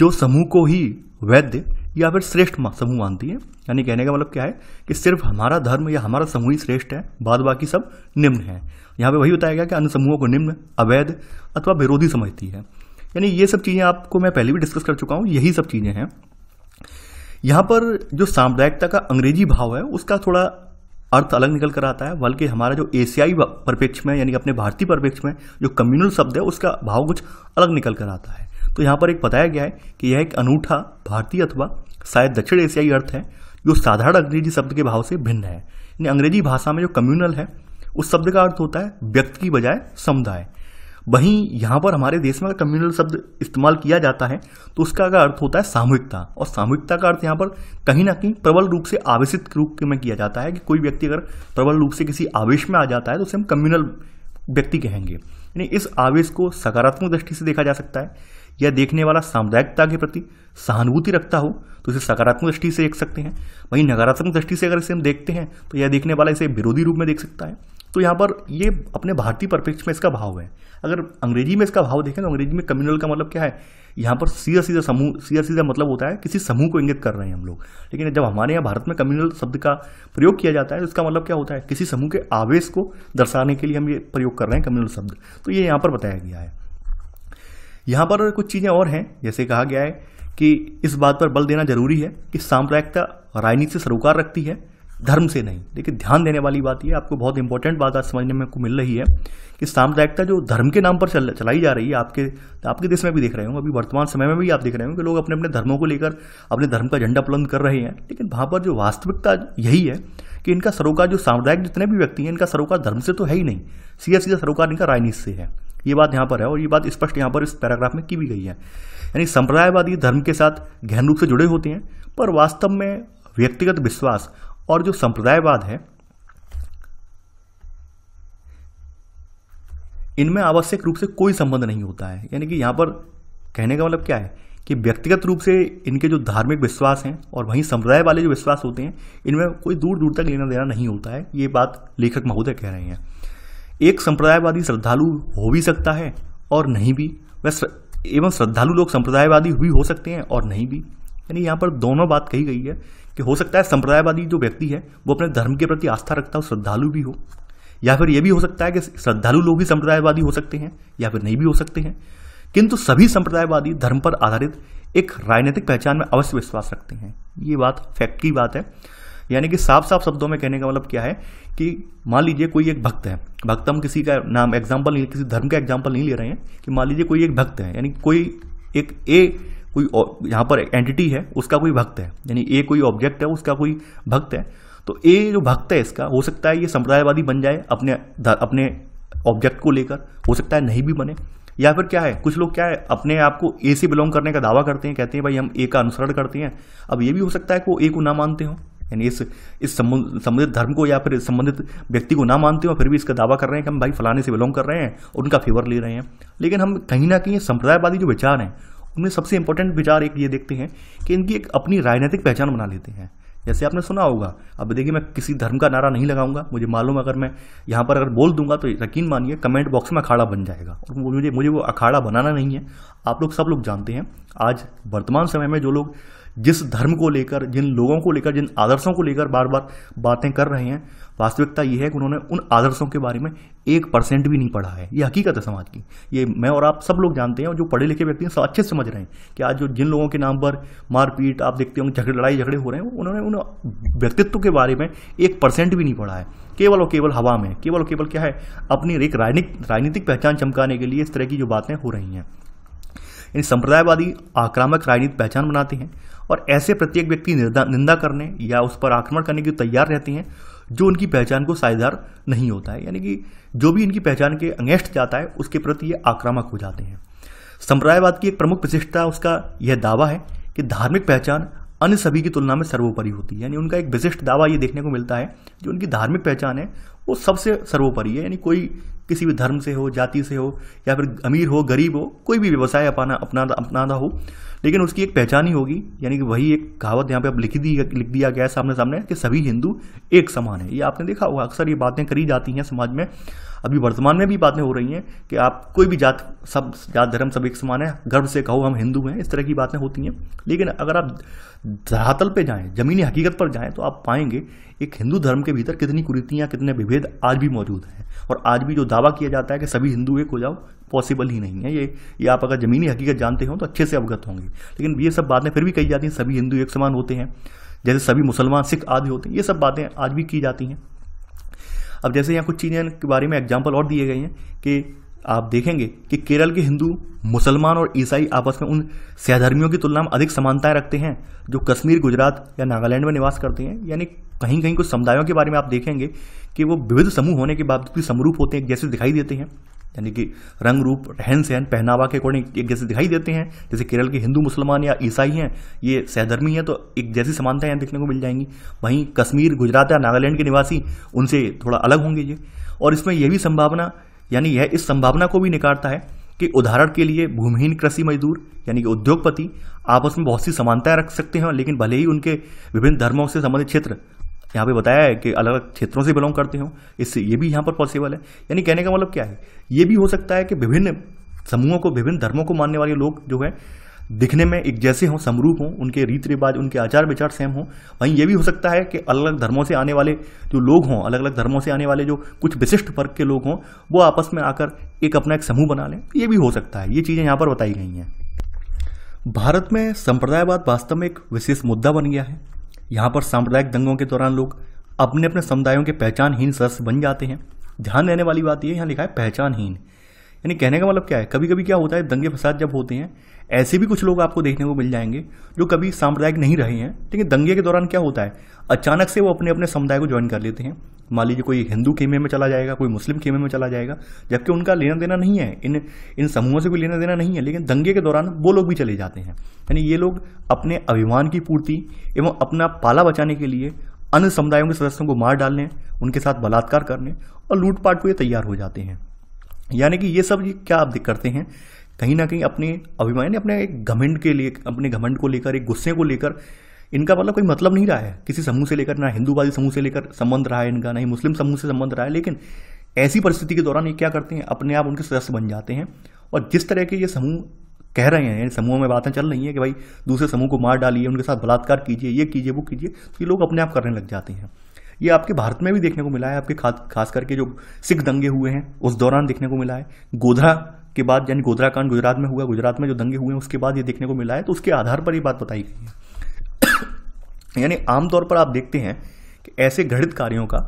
जो समूह को ही वैद्य या फिर श्रेष्ठ समूह मानती है यानी कहने का मतलब क्या है कि सिर्फ हमारा धर्म या हमारा समूह ही श्रेष्ठ है बाद बाकी सब निम्न है यहाँ पे वही बताया गया कि अन्य समूहों को निम्न अवैध अथवा विरोधी समझती है यानी ये सब चीज़ें आपको मैं पहले भी डिस्कस कर चुका हूँ यही सब चीज़ें हैं यहाँ पर जो साम्राज्यता का अंग्रेजी भाव है उसका थोड़ा अर्थ अलग निकल कर आता है बल्कि हमारा जो एशियाई परिप्रेक्ष्य में यानी अपने भारतीय परिप्रेक्ष्य में जो कम्युनल शब्द है उसका भाव कुछ अलग निकल कर आता है तो यहाँ पर एक बताया गया है कि यह एक अनूठा भारतीय अथवा शायद दक्षिण एशियाई अर्थ है जो साधारण अंग्रेजी शब्द के भाव से भिन्न है यानी अंग्रेजी भाषा में जो कम्युनल है उस शब्द का अर्थ होता है व्यक्ति की बजाय समुदाय वहीं यहाँ पर हमारे देश में कम्युनल शब्द इस्तेमाल किया जाता है तो उसका अगर अर्थ होता है सामूहिकता और सामूहिकता का अर्थ यहाँ पर कहीं ना कहीं प्रबल रूप से आवेशित रूप में किया जाता है कि कोई व्यक्ति अगर प्रबल रूप से किसी आवेश में आ जाता है तो उसे हम कम्युनल व्यक्ति कहेंगे यानी इस आवेश को सकारात्मक दृष्टि से देखा जा सकता है या देखने वाला सामुदायिकता के प्रति सहानुभूति रखता हो तो इसे सकारात्मक दृष्टि से देख सकते हैं वहीं नकारात्मक दृष्टि से अगर इसे हम देखते हैं तो यह देखने वाला इसे विरोधी रूप में देख सकता है तो यहाँ पर ये अपने भारतीय परिप्रेक्ष्य में इसका भाव है अगर अंग्रेजी में इसका भाव देखें तो अंग्रेजी में कम्युनल का मतलब क्या है यहाँ पर सीधा सीधा समूह सीधा सीधा मतलब होता है किसी समूह को इंगित कर रहे हैं हम लोग लेकिन जब हमारे यहाँ भारत में कम्युनल शब्द का प्रयोग किया जाता है तो इसका मतलब क्या होता है किसी समूह के आवेश को दर्शाने के लिए हम ये प्रयोग कर रहे हैं कम्युनल शब्द तो ये यहाँ पर बताया गया है यहाँ पर कुछ चीज़ें और हैं जैसे कहा गया है कि इस बात पर बल देना जरूरी है कि साम्प्रदायिकता राजनीति से सरोकार रखती है धर्म से नहीं देखिए ध्यान देने वाली बात यह आपको बहुत इंपॉर्टेंट बात आज समझने में को मिल रही है कि साम्राज्यता जो धर्म के नाम पर चल, चलाई जा रही है आपके आपके देश में भी देख रहे होंगे अभी वर्तमान समय में भी आप देख रहे होंगे कि लोग अपने अपने धर्मों को लेकर अपने धर्म का झंडा बुलंद कर रहे हैं लेकिन वहाँ पर जो वास्तविकता यही है कि इनका सरोकार जो सामुदायिक जितने भी व्यक्ति हैं इनका सरोकार धर्म से तो है ही नहीं सीधा सीधा सरोकार इनका राजनीति से है ये बात यहाँ पर है और ये बात स्पष्ट यहाँ पर इस पैराग्राफ में की भी गई है यानी संप्रदायवादी धर्म के साथ गहन रूप से जुड़े होते हैं पर वास्तव में व्यक्तिगत विश्वास और जो संप्रदायवाद है इनमें आवश्यक रूप से कोई संबंध नहीं होता है यानी कि यहां पर कहने का मतलब क्या है कि व्यक्तिगत रूप से इनके जो धार्मिक विश्वास हैं और वहीं संप्रदाय वाले जो विश्वास होते हैं इनमें कोई दूर दूर तक लेना देना नहीं होता है ये बात लेखक महोदय कह रहे हैं एक संप्रदायवादी श्रद्धालु हो भी सकता है और नहीं भी वह एवं श्रद्धालु लोग संप्रदायवादी भी हो सकते हैं और नहीं भी यानी यहाँ पर दोनों बात कही गई है कि हो सकता है संप्रदायवादी जो व्यक्ति है वो अपने धर्म के प्रति आस्था रखता हो श्रद्धालु भी हो या फिर ये भी हो सकता है कि श्रद्धालु लोग भी संप्रदायवादी हो सकते हैं या फिर नहीं भी हो सकते हैं किंतु सभी संप्रदायवादी धर्म पर आधारित एक राजनीतिक पहचान में अवश्य विश्वास रखते हैं ये बात फैक्ट की बात है यानी कि साफ साफ शब्दों में कहने का मतलब क्या है कि मान लीजिए कोई एक भक्त है भक्त हम किसी का नाम एग्जाम्पल नहीं किसी धर्म का एग्जाम्पल नहीं ले रहे हैं कि मान लीजिए कोई एक भक्त है यानी कोई एक ए कोई यहाँ पर एंटिटी है उसका कोई भक्त है यानी ए कोई ऑब्जेक्ट है उसका कोई भक्त है तो ए जो भक्त है इसका हो सकता है ये संप्रदायवादी बन जाए अपने अपने ऑब्जेक्ट को लेकर हो सकता है नहीं भी बने या फिर क्या है कुछ लोग क्या है अपने आप को ए से बिलोंग करने का दावा करते हैं कहते हैं भाई हम ए का अनुसरण करते हैं अब ये भी हो सकता है कि वो ए को ना मानते हो यानी इस इस संबंधित धर्म को या फिर संबंधित व्यक्ति को ना मानते हो फिर भी इसका दावा कर रहे हैं कि हम भाई फलाने से बिलोंग कर रहे हैं और उनका फेवर ले रहे हैं लेकिन हम कहीं ना कहीं संप्रदायवादी जो विचार हैं उनमें सबसे इंपॉर्टेंट विचार एक ये देखते हैं कि इनकी एक अपनी राजनीतिक पहचान बना लेते हैं जैसे आपने सुना होगा अब देखिए मैं किसी धर्म का नारा नहीं लगाऊंगा मुझे मालूम अगर मैं यहाँ पर अगर बोल दूंगा तो यकीन मानिए कमेंट बॉक्स में अखाड़ा बन जाएगा और मुझे मुझे वो अखाड़ा बनाना नहीं है आप लोग सब लोग जानते हैं आज वर्तमान समय में जो लोग जिस धर्म को लेकर जिन लोगों को लेकर जिन आदर्शों को लेकर बार बार बातें कर रहे हैं वास्तविकता यह है कि उन्होंने उन आदर्शों के बारे में एक परसेंट भी नहीं पढ़ा है ये हकीकत है समाज की ये मैं और आप सब लोग जानते हैं और जो पढ़े लिखे व्यक्ति हैं सब अच्छे से समझ रहे हैं कि आज जो जिन लोगों के नाम पर मारपीट आप देखते होंगे झगड़े लड़ाई झगड़े हो रहे हैं उन्होंने उन व्यक्तित्व के बारे में एक परसेंट भी नहीं पढ़ा है केवल और केवल हवा में केवल और केवल क्या है अपनी एक राजनीतिक पहचान चमकाने के लिए इस तरह की जो बातें हो रही हैं इन संप्रदायवादी आक्रामक राजनीतिक पहचान बनाते हैं और ऐसे प्रत्येक व्यक्ति निंदा करने या उस पर आक्रमण करने की तैयार रहते हैं जो उनकी पहचान को साझेदार नहीं होता है यानी कि जो भी इनकी पहचान के अगेंस्ट जाता है उसके प्रति ये आक्रामक हो जाते हैं संप्रदायवाद की एक प्रमुख विशिष्टता उसका यह दावा है कि धार्मिक पहचान अन्य सभी की तुलना में सर्वोपरि होती है यानी उनका एक विशिष्ट दावा ये देखने को मिलता है जो उनकी धार्मिक पहचान है वो सबसे सर्वोपरि है यानी कोई किसी भी धर्म से हो जाति से हो या फिर अमीर हो गरीब हो कोई भी व्यवसाय अपना अपना अपनाना हो लेकिन उसकी एक पहचान ही होगी यानी कि वही एक कहावत यहाँ पे अब लिख दी लिख दिया गया है सामने सामने कि सभी हिंदू एक समान है ये आपने देखा होगा अक्सर ये बातें करी जाती हैं समाज में अभी वर्तमान में भी बातें हो रही हैं कि आप कोई भी जात सब जात धर्म सब एक समान है गर्व से कहो हम हिंदू हैं इस तरह की बातें होती हैं लेकिन अगर आप धरातल पे जाएं ज़मीनी हकीकत पर जाएं तो आप पाएंगे एक हिंदू धर्म के भीतर कितनी कुरीतियाँ कितने विभेद आज भी मौजूद हैं और आज भी जो दावा किया जाता है कि सभी हिंदू एक हो जाओ पॉसिबल ही नहीं है ये ये आप अगर ज़मीनी हकीकत जानते हो तो अच्छे से अवगत होंगे लेकिन ये सब बातें फिर भी कही जाती हैं सभी हिंदू एक समान होते हैं जैसे सभी मुसलमान सिख आदि होते हैं ये सब बातें आज भी की जाती हैं अब जैसे यहाँ कुछ चीज़ें के बारे में एग्जाम्पल और दिए गए हैं कि आप देखेंगे कि केरल के हिंदू मुसलमान और ईसाई आपस में उन सहधर्मियों की तुलना में अधिक समानताएं रखते हैं जो कश्मीर गुजरात या नागालैंड में निवास करते हैं यानी कहीं कहीं कुछ समुदायों के बारे में आप देखेंगे कि वो विविध समूह होने के बावजूद भी समरूप होते हैं जैसे दिखाई देते हैं यानी कि रंग रूप रहन सहन पहनावा के अकॉर्डिंग एक जैसे दिखाई देते हैं जैसे केरल के हिंदू मुसलमान या ईसाई हैं ये सहधर्मी हैं तो एक जैसी समानताएं यहाँ देखने को मिल जाएंगी वहीं कश्मीर गुजरात या नागालैंड के निवासी उनसे थोड़ा अलग होंगे ये और इसमें यह भी संभावना यानी यह इस संभावना को भी निकालता है कि उदाहरण के लिए भूमिहीन कृषि मजदूर यानी कि उद्योगपति आपस में बहुत सी समानताएं रख सकते हैं लेकिन भले ही उनके विभिन्न धर्मों से संबंधित क्षेत्र यहाँ पे बताया है कि अलग अलग क्षेत्रों से बिलोंग करते हों इससे ये भी यहाँ पर पॉसिबल है यानी कहने का मतलब क्या है ये भी हो सकता है कि विभिन्न समूहों को विभिन्न धर्मों को मानने वाले लोग जो है दिखने में एक जैसे हों समरूप हों उनके रीति रिवाज उनके आचार विचार सेम हों वहीं यह भी हो सकता है कि अलग अलग धर्मों से आने वाले जो लोग हों अलग अलग धर्मों से आने वाले जो कुछ विशिष्ट वर्ग के लोग हों वो आपस में आकर एक अपना एक समूह बना लें ये भी हो सकता है ये चीज़ें यहाँ पर बताई गई हैं भारत में संप्रदायवाद वास्तव में एक विशेष मुद्दा बन गया है यहाँ पर सांप्रदायिक दंगों के दौरान लोग अपने अपने समुदायों के पहचानहीन सदस्य बन जाते हैं ध्यान देने वाली बात यह यहाँ लिखा है पहचानहीन यानी कहने का मतलब क्या है कभी कभी क्या होता है दंगे फसाद जब होते हैं ऐसे भी कुछ लोग आपको देखने को मिल जाएंगे जो कभी सांप्रदायिक नहीं रहे हैं लेकिन दंगे के दौरान क्या होता है अचानक से वो अपने अपने समुदाय को ज्वाइन कर लेते हैं मान लीजिए कोई हिंदू खेमे में चला जाएगा कोई मुस्लिम खेमे में चला जाएगा जबकि उनका लेना देना नहीं है इन इन समूहों से कोई लेना देना नहीं है लेकिन दंगे के दौरान वो लोग भी चले जाते हैं यानी ये लोग अपने अभिमान की पूर्ति एवं अपना पाला बचाने के लिए अन्य समुदायों के सदस्यों को मार डालने उनके साथ बलात्कार करने और लूटपाट को ये तैयार हो जाते हैं यानी कि ये सब क्या आप करते हैं कहीं ना कहीं अपने अभिमान अपने एक घमंड के लिए अपने घमंड को लेकर एक गुस्से को लेकर इनका मतलब कोई मतलब नहीं रहा है किसी समूह से लेकर ना हिंदूवादी समूह से लेकर संबंध रहा है इनका ना ही मुस्लिम समूह से संबंध रहा है लेकिन ऐसी परिस्थिति के दौरान ये क्या करते हैं अपने आप उनके सदस्य बन जाते हैं और जिस तरह के ये समूह कह रहे हैं समूहों में बातें चल रही हैं कि भाई दूसरे समूह को मार डालिए उनके साथ बलात्कार कीजिए ये कीजिए वो कीजिए तो ये लोग अपने आप करने लग जाते हैं ये आपके भारत में भी देखने को मिला है आपके खास खास करके जो सिख दंगे हुए हैं उस दौरान देखने को मिला है गोधरा के बाद यानी गोदराकांड गुजरात में हुआ गुजरात में जो दंगे हुए हैं उसके बाद ये देखने को मिला है तो उसके आधार पर ये बात बताई गई है यानी आमतौर पर आप देखते हैं कि ऐसे घटित कार्यों का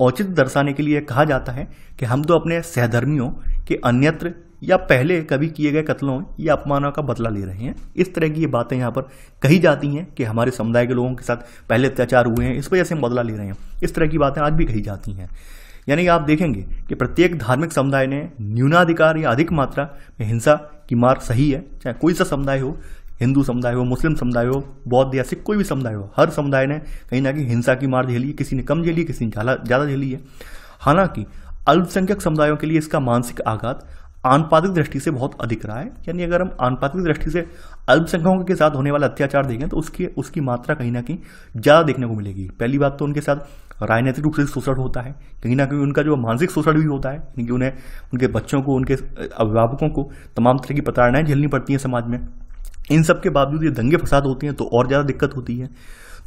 औचित्य दर्शाने के लिए कहा जाता है कि हम तो अपने सहधर्मियों के अन्यत्र या पहले कभी किए गए कत्लों या अपमानों का बदला ले रहे हैं इस तरह की ये बातें यहाँ पर कही जाती हैं कि हमारे समुदाय के लोगों के साथ पहले अत्याचार हुए हैं इस वजह से हम बदला ले रहे हैं इस तरह की बातें आज भी कही जाती हैं यानी आप देखेंगे कि प्रत्येक धार्मिक समुदाय ने न्यूनाधिकार या अधिक मात्रा में हिंसा की मार सही है चाहे कोई सा समुदाय हो हिंदू समुदाय हो मुस्लिम समुदाय हो बौद्ध या सिख कोई भी समुदाय हो हर समुदाय ने कहीं ना कहीं हिंसा की मार झेली है किसी ने कम झेली किसी ने ज़्यादा झेली है हालांकि अल्पसंख्यक समुदायों के लिए इसका मानसिक आघात आनुपातिक दृष्टि से बहुत अधिक रहा है यानी अगर हम आनुपातिक दृष्टि से अल्पसंख्यकों के साथ होने वाला अत्याचार देखें तो उसकी उसकी मात्रा कहीं ना कहीं ज़्यादा देखने को मिलेगी पहली बात तो उनके साथ राजनीतिक रूप से शोषण होता है कहीं ना कहीं उनका जो मानसिक शोषण भी होता है यानी कि उन्हें उनके बच्चों को उनके अभिभावकों को तमाम तरह की प्रताड़नाएँ झेलनी पड़ती हैं समाज में इन सब के बावजूद ये दंगे फसाद होते हैं तो और ज़्यादा दिक्कत होती है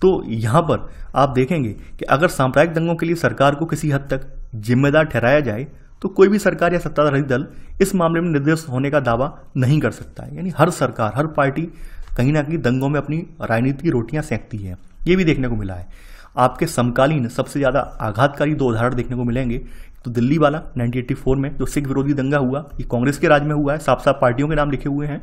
तो यहाँ पर आप देखेंगे कि अगर साम्प्रदायिक दंगों के लिए सरकार को किसी हद तक जिम्मेदार ठहराया जाए तो कोई भी सरकार या सत्ताधारी दल इस मामले में निर्देश होने का दावा नहीं कर सकता है यानी हर सरकार हर पार्टी कहीं ना कहीं दंगों में अपनी राजनीति की रोटियां सेंकती है ये भी देखने को मिला है आपके समकालीन सबसे ज़्यादा आघातकारी दो उदाहरण देखने को मिलेंगे तो दिल्ली वाला 1984 में जो सिख विरोधी दंगा हुआ ये कांग्रेस के राज में हुआ है साफ साफ पार्टियों के नाम लिखे हुए हैं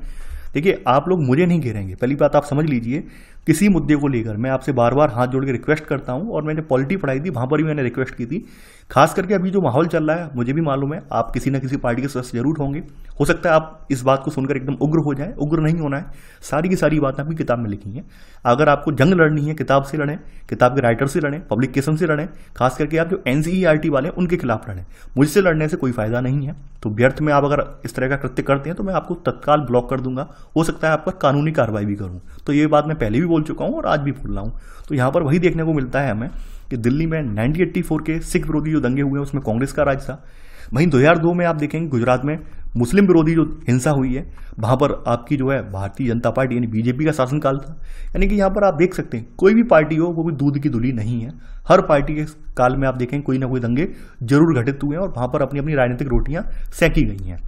देखिए आप लोग मुझे नहीं घेरेंगे पहली बात आप समझ लीजिए किसी मुद्दे को लेकर मैं आपसे बार बार हाथ जोड़ के रिक्वेस्ट करता हूँ और मैंने पॉलिटी पढ़ाई थी वहाँ पर भी मैंने रिक्वेस्ट की थी खास करके अभी जो माहौल चल रहा है मुझे भी मालूम है आप किसी न किसी पार्टी के सदस्य जरूर होंगे हो सकता है आप इस बात को सुनकर एकदम उग्र हो जाए उग्र नहीं होना है सारी की सारी बातें आपकी किताब में लिखी हैं अगर आपको जंग लड़नी है किताब से लड़ें किताब के राइटर से लड़ें पब्लिकेशन से लड़ें खास करके आप जो एन e वाले हैं उनके खिलाफ लड़ें मुझसे लड़ने से कोई फायदा नहीं है तो व्यर्थ में आप अगर इस तरह का कृत्य करते हैं तो मैं आपको तत्काल ब्लॉक कर दूंगा हो सकता है आपका कानूनी कार्रवाई भी करूँ तो ये बात मैं पहले भी बोल बोल चुका हूँ और आज भी बोल रहा हूँ तो यहाँ पर वही देखने को मिलता है हमें कि दिल्ली में नाइनटीन के सिख विरोधी जो दंगे हुए हैं उसमें कांग्रेस का राज था वहीं दो में आप देखेंगे गुजरात में मुस्लिम विरोधी जो हिंसा हुई है वहां पर आपकी जो है भारतीय जनता पार्टी यानी बीजेपी का शासनकाल था यानी कि यहां पर आप देख सकते हैं कोई भी पार्टी हो वो भी दूध की धुली नहीं है हर पार्टी के काल में आप देखें कोई ना कोई दंगे जरूर घटित हुए हैं और वहां पर अपनी अपनी राजनीतिक रोटियां सेंकी गई हैं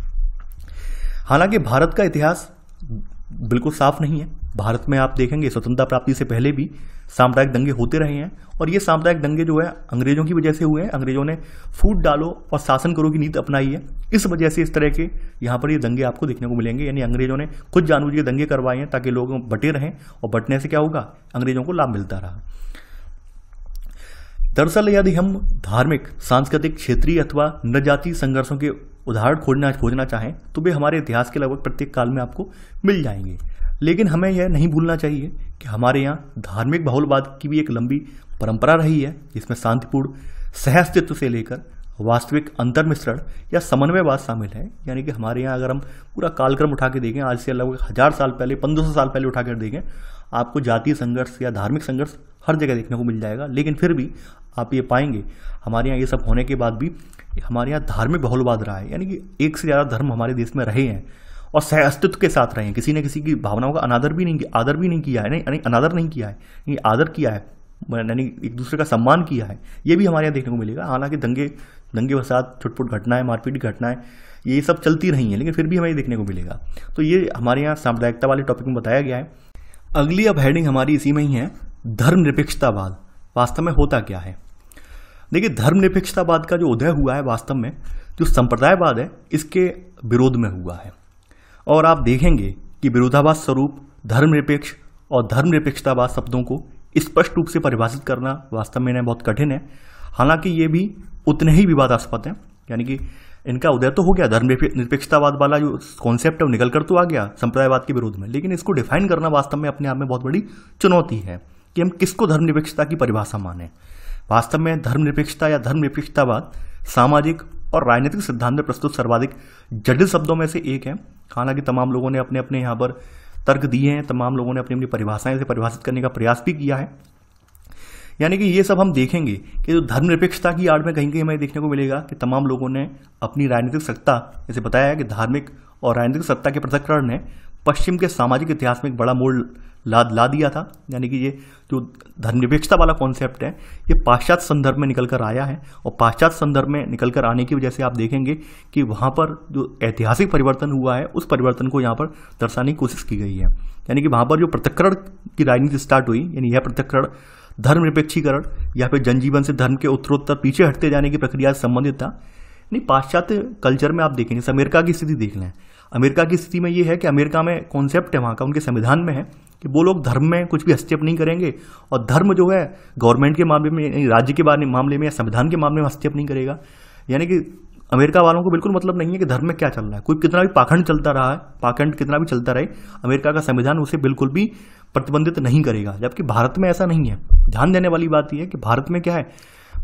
हालांकि भारत का इतिहास बिल्कुल साफ नहीं है भारत में आप देखेंगे स्वतंत्रता प्राप्ति से पहले भी सामुदायिक दंगे होते रहे हैं और ये सामुदायिक दंगे जो है अंग्रेजों की वजह से हुए हैं अंग्रेजों ने फूट डालो और शासन करो की नीति अपनाई है इस वजह से इस तरह के यहाँ पर ये दंगे आपको देखने को मिलेंगे यानी अंग्रेजों ने खुद जानबूझ के दंगे करवाए हैं ताकि लोग बटे रहें और बटने से क्या होगा अंग्रेजों को लाभ मिलता रहा दरअसल यदि हम धार्मिक सांस्कृतिक क्षेत्रीय अथवा नजाति संघर्षों के उदाहरण खोजना खोजना चाहें तो वे हमारे इतिहास के लगभग प्रत्येक काल में आपको मिल जाएंगे लेकिन हमें यह नहीं भूलना चाहिए कि हमारे यहाँ धार्मिक बहुलवाद की भी एक लंबी परंपरा रही है जिसमें शांतिपूर्ण सहअस्तित्व से लेकर वास्तविक अंतर्मिश्रण या समन्वयवाद शामिल है यानी कि हमारे यहाँ अगर हम पूरा कालक्रम उठा के देखें आज से लगभग हज़ार साल पहले पंद्रह सौ साल पहले उठा कर देखें आपको जातीय संघर्ष या धार्मिक संघर्ष हर जगह देखने को मिल जाएगा लेकिन फिर भी आप ये पाएंगे हमारे यहाँ ये सब होने के बाद भी हमारे यहाँ धार्मिक बहुलवाद रहा है यानी कि एक से ज़्यादा धर्म हमारे देश में रहे हैं और सह अस्तित्व के साथ रहे हैं किसी ने किसी की भावनाओं का अनादर भी नहीं किया आदर भी नहीं किया है नहीं अनादर नहीं किया है ये आदर किया है यानी एक दूसरे का सम्मान किया है ये भी हमारे यहाँ देखने को मिलेगा हालांकि दंगे दंगे फसाद छुटपुट घटनाएं मारपीट की घटनाएं ये सब चलती रही हैं लेकिन फिर भी हमें देखने को मिलेगा तो ये हमारे यहाँ सांप्रदायिकता वाले टॉपिक में बताया गया है अगली अब हेडिंग हमारी इसी में ही है धर्मनिरपेक्षतावाद वास्तव में होता क्या है देखिए धर्मनिरपेक्षतावाद का जो उदय हुआ है वास्तव में जो संप्रदायवाद है इसके विरोध में हुआ है और आप देखेंगे कि विरोधाभास स्वरूप धर्मनिरपेक्ष और धर्मनिरपेक्षतावाद शब्दों को स्पष्ट रूप से परिभाषित करना वास्तव में बहुत कठिन है हालांकि ये भी उतने ही विवादास्पद हैं यानी कि इनका उदय तो हो गया धर्म निरपेक्षतावाद वाला जो कॉन्सेप्ट है वो निकल कर तो आ गया संप्रदायवाद के विरोध में लेकिन इसको डिफाइन करना वास्तव में अपने आप में बहुत बड़ी चुनौती है कि हम किसको धर्मनिरपेक्षता की परिभाषा माने वास्तव में धर्मनिरपेक्षता या धर्मनिरपेक्षतावाद सामाजिक और राजनीतिक सिद्धांत में प्रस्तुत सर्वाधिक जटिल शब्दों में से एक है हालांकि तमाम लोगों ने अपने अपने यहाँ पर तर्क दिए हैं तमाम लोगों ने अपनी अपनी परिभाषाएं से परिभाषित करने का प्रयास भी किया है यानी कि ये सब हम देखेंगे कि जो धर्मनिरपेक्षता की आड़ में कहीं कहीं हमें देखने को मिलेगा कि तमाम लोगों ने अपनी राजनीतिक सत्ता जैसे बताया है कि धार्मिक और राजनीतिक सत्ता के पृथककरण ने पश्चिम के सामाजिक इतिहास में एक बड़ा मोड़ ला ला दिया था यानी कि ये जो धर्मनिरपेक्षता वाला कॉन्सेप्ट है ये पाश्चात्य संदर्भ में निकल कर आया है और पाश्चात्य संदर्भ में निकल कर आने की वजह से आप देखेंगे कि वहाँ पर जो ऐतिहासिक परिवर्तन हुआ है उस परिवर्तन को यहाँ पर दर्शाने की कोशिश की गई है यानी कि वहाँ पर जो प्रत्यक्रण की राजनीति स्टार्ट हुई यानी यह प्रत्यक्रण धर्मनिरपेक्षीकरण या फिर जनजीवन से धर्म के उत्तरोत्तर पीछे हटते जाने की प्रक्रिया से संबंधित था यानी पाश्चात्य कल्चर में आप देखेंगे अमेरिका की स्थिति देख लें अमेरिका की स्थिति में ये है कि अमेरिका में कॉन्सेप्ट है वहाँ का उनके संविधान में है कि वो लोग धर्म में कुछ भी हस्तक्षेप नहीं करेंगे और धर्म जो है गवर्नमेंट के मामले में राज्य के मामले में या संविधान के मामले में हस्तक्षेप नहीं करेगा यानी कि अमेरिका वालों को बिल्कुल मतलब नहीं है कि धर्म में क्या चल रहा है कोई कितना भी पाखंड चलता रहा है पाखंड कितना भी चलता रहे अमेरिका का संविधान उसे बिल्कुल भी प्रतिबंधित नहीं करेगा जबकि भारत में ऐसा नहीं है ध्यान देने वाली बात यह है कि भारत में क्या है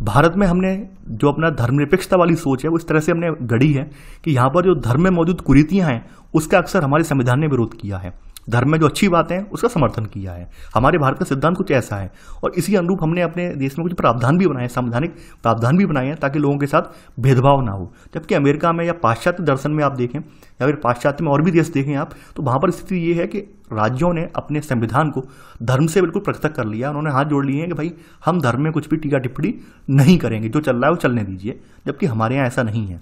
भारत में हमने जो अपना धर्मनिरपेक्षता वाली सोच है वो इस तरह से हमने गढ़ी है कि यहाँ पर जो धर्म में मौजूद कुरीतियाँ हैं उसका अक्सर हमारे संविधान ने विरोध किया है धर्म में जो अच्छी बातें हैं उसका समर्थन किया है हमारे भारत का सिद्धांत कुछ ऐसा है और इसी अनुरूप हमने अपने देश में कुछ प्रावधान भी बनाए संवैधानिक प्रावधान भी बनाए हैं ताकि लोगों के साथ भेदभाव ना हो जबकि अमेरिका में या पाश्चात्य दर्शन में आप देखें या फिर पाश्चात्य में और भी देश देखें आप तो वहाँ पर स्थिति ये है कि राज्यों ने अपने संविधान को धर्म से बिल्कुल पृथक कर लिया उन्होंने हाथ जोड़ लिए हैं कि भाई हम धर्म में कुछ भी टीका टिप्पणी नहीं करेंगे जो चल रहा है वो चलने दीजिए जबकि हमारे यहाँ ऐसा नहीं है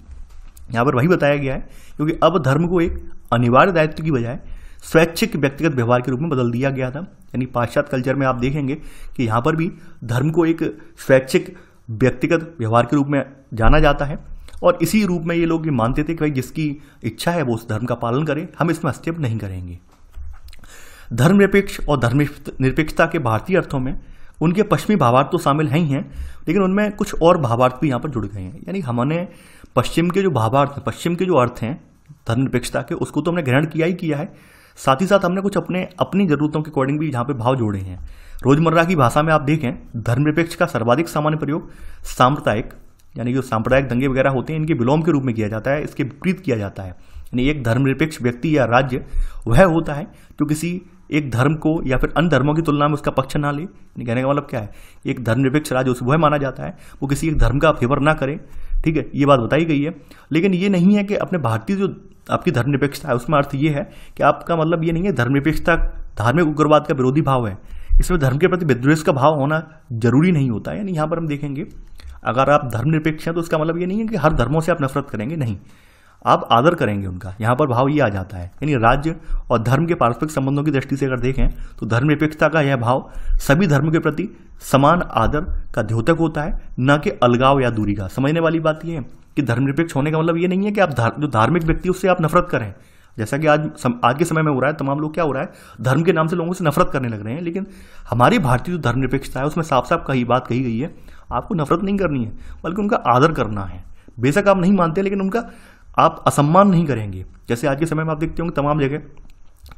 यहाँ पर वही बताया गया है क्योंकि अब धर्म को एक अनिवार्य दायित्व की बजाय स्वैच्छिक व्यक्तिगत व्यवहार के रूप में बदल दिया गया था यानी पाश्चात्य कल्चर में आप देखेंगे कि यहाँ पर भी धर्म को एक स्वैच्छिक व्यक्तिगत व्यवहार के रूप में जाना जाता है और इसी रूप में ये लोग ये मानते थे कि भाई जिसकी इच्छा है वो उस धर्म का पालन करें हम इसमें हस्तक्षेप नहीं करेंगे धर्मनिरपेक्ष और धर्म निरपेक्षता के भारतीय अर्थों में उनके पश्चिमी भावार्थ तो शामिल हैं ही हैं लेकिन उनमें कुछ और भावार्थ भी यहाँ पर जुड़ गए हैं यानी हमने पश्चिम के जो भावार्थ पश्चिम के जो अर्थ हैं धर्मनिरपेक्षता के उसको तो हमने ग्रहण किया ही किया है साथ ही साथ हमने कुछ अपने अपनी ज़रूरतों के अकॉर्डिंग भी यहाँ पे भाव जोड़े हैं रोजमर्रा की भाषा में आप देखें धर्मनिरपेक्ष का सर्वाधिक सामान्य प्रयोग साम्प्रदायिक यानी जो सांप्रदायिक दंगे वगैरह होते हैं इनके विलोम के रूप में किया जाता है इसके विपरीत किया जाता है यानी एक धर्मनिरपेक्ष व्यक्ति या राज्य वह होता है जो किसी एक धर्म को या फिर अन्य धर्मों की तुलना में उसका पक्ष ना ले कहने का मतलब क्या है एक धर्मनिरपेक्ष राज्य उस वह माना जाता है वो किसी एक धर्म का फेवर ना करें ठीक है ये बात बताई गई है लेकिन ये नहीं है कि अपने भारतीय जो आपकी धर्मनिरपेक्षता है उसमें अर्थ ये है कि आपका मतलब ये नहीं है धर्मनिरपेक्षता धार्मिक उग्रवाद का विरोधी भाव है इसमें धर्म के प्रति विद्वेष का भाव होना जरूरी नहीं होता है यानी यहाँ पर हम देखेंगे अगर आप धर्मनिरपेक्ष हैं तो उसका मतलब ये नहीं है कि हर धर्मों से आप नफरत करेंगे नहीं आप आदर करेंगे उनका यहाँ पर भाव ये आ जाता है यानी राज्य और धर्म के पारस्परिक संबंधों की दृष्टि से अगर देखें तो धर्म निरपेक्षता का यह भाव सभी धर्म के प्रति समान आदर का द्योतक होता है न कि अलगाव या दूरी का समझने वाली बात यह है कि धर्मनिरपेक्ष होने का मतलब ये नहीं है कि आप धार, जो धार्मिक व्यक्ति उससे आप नफरत करें जैसा कि आज सम, आज के समय में हो रहा है तमाम लोग क्या हो रहा है धर्म के नाम से लोगों से नफरत करने लग रहे हैं लेकिन हमारी भारतीय जो धर्मनिरपेक्षता है उसमें साफ साफ कही बात कही गई है आपको नफरत नहीं करनी है बल्कि उनका आदर करना है बेशक आप नहीं मानते लेकिन उनका आप असम्मान नहीं करेंगे जैसे आज के समय में आप देखते होंगे तमाम जगह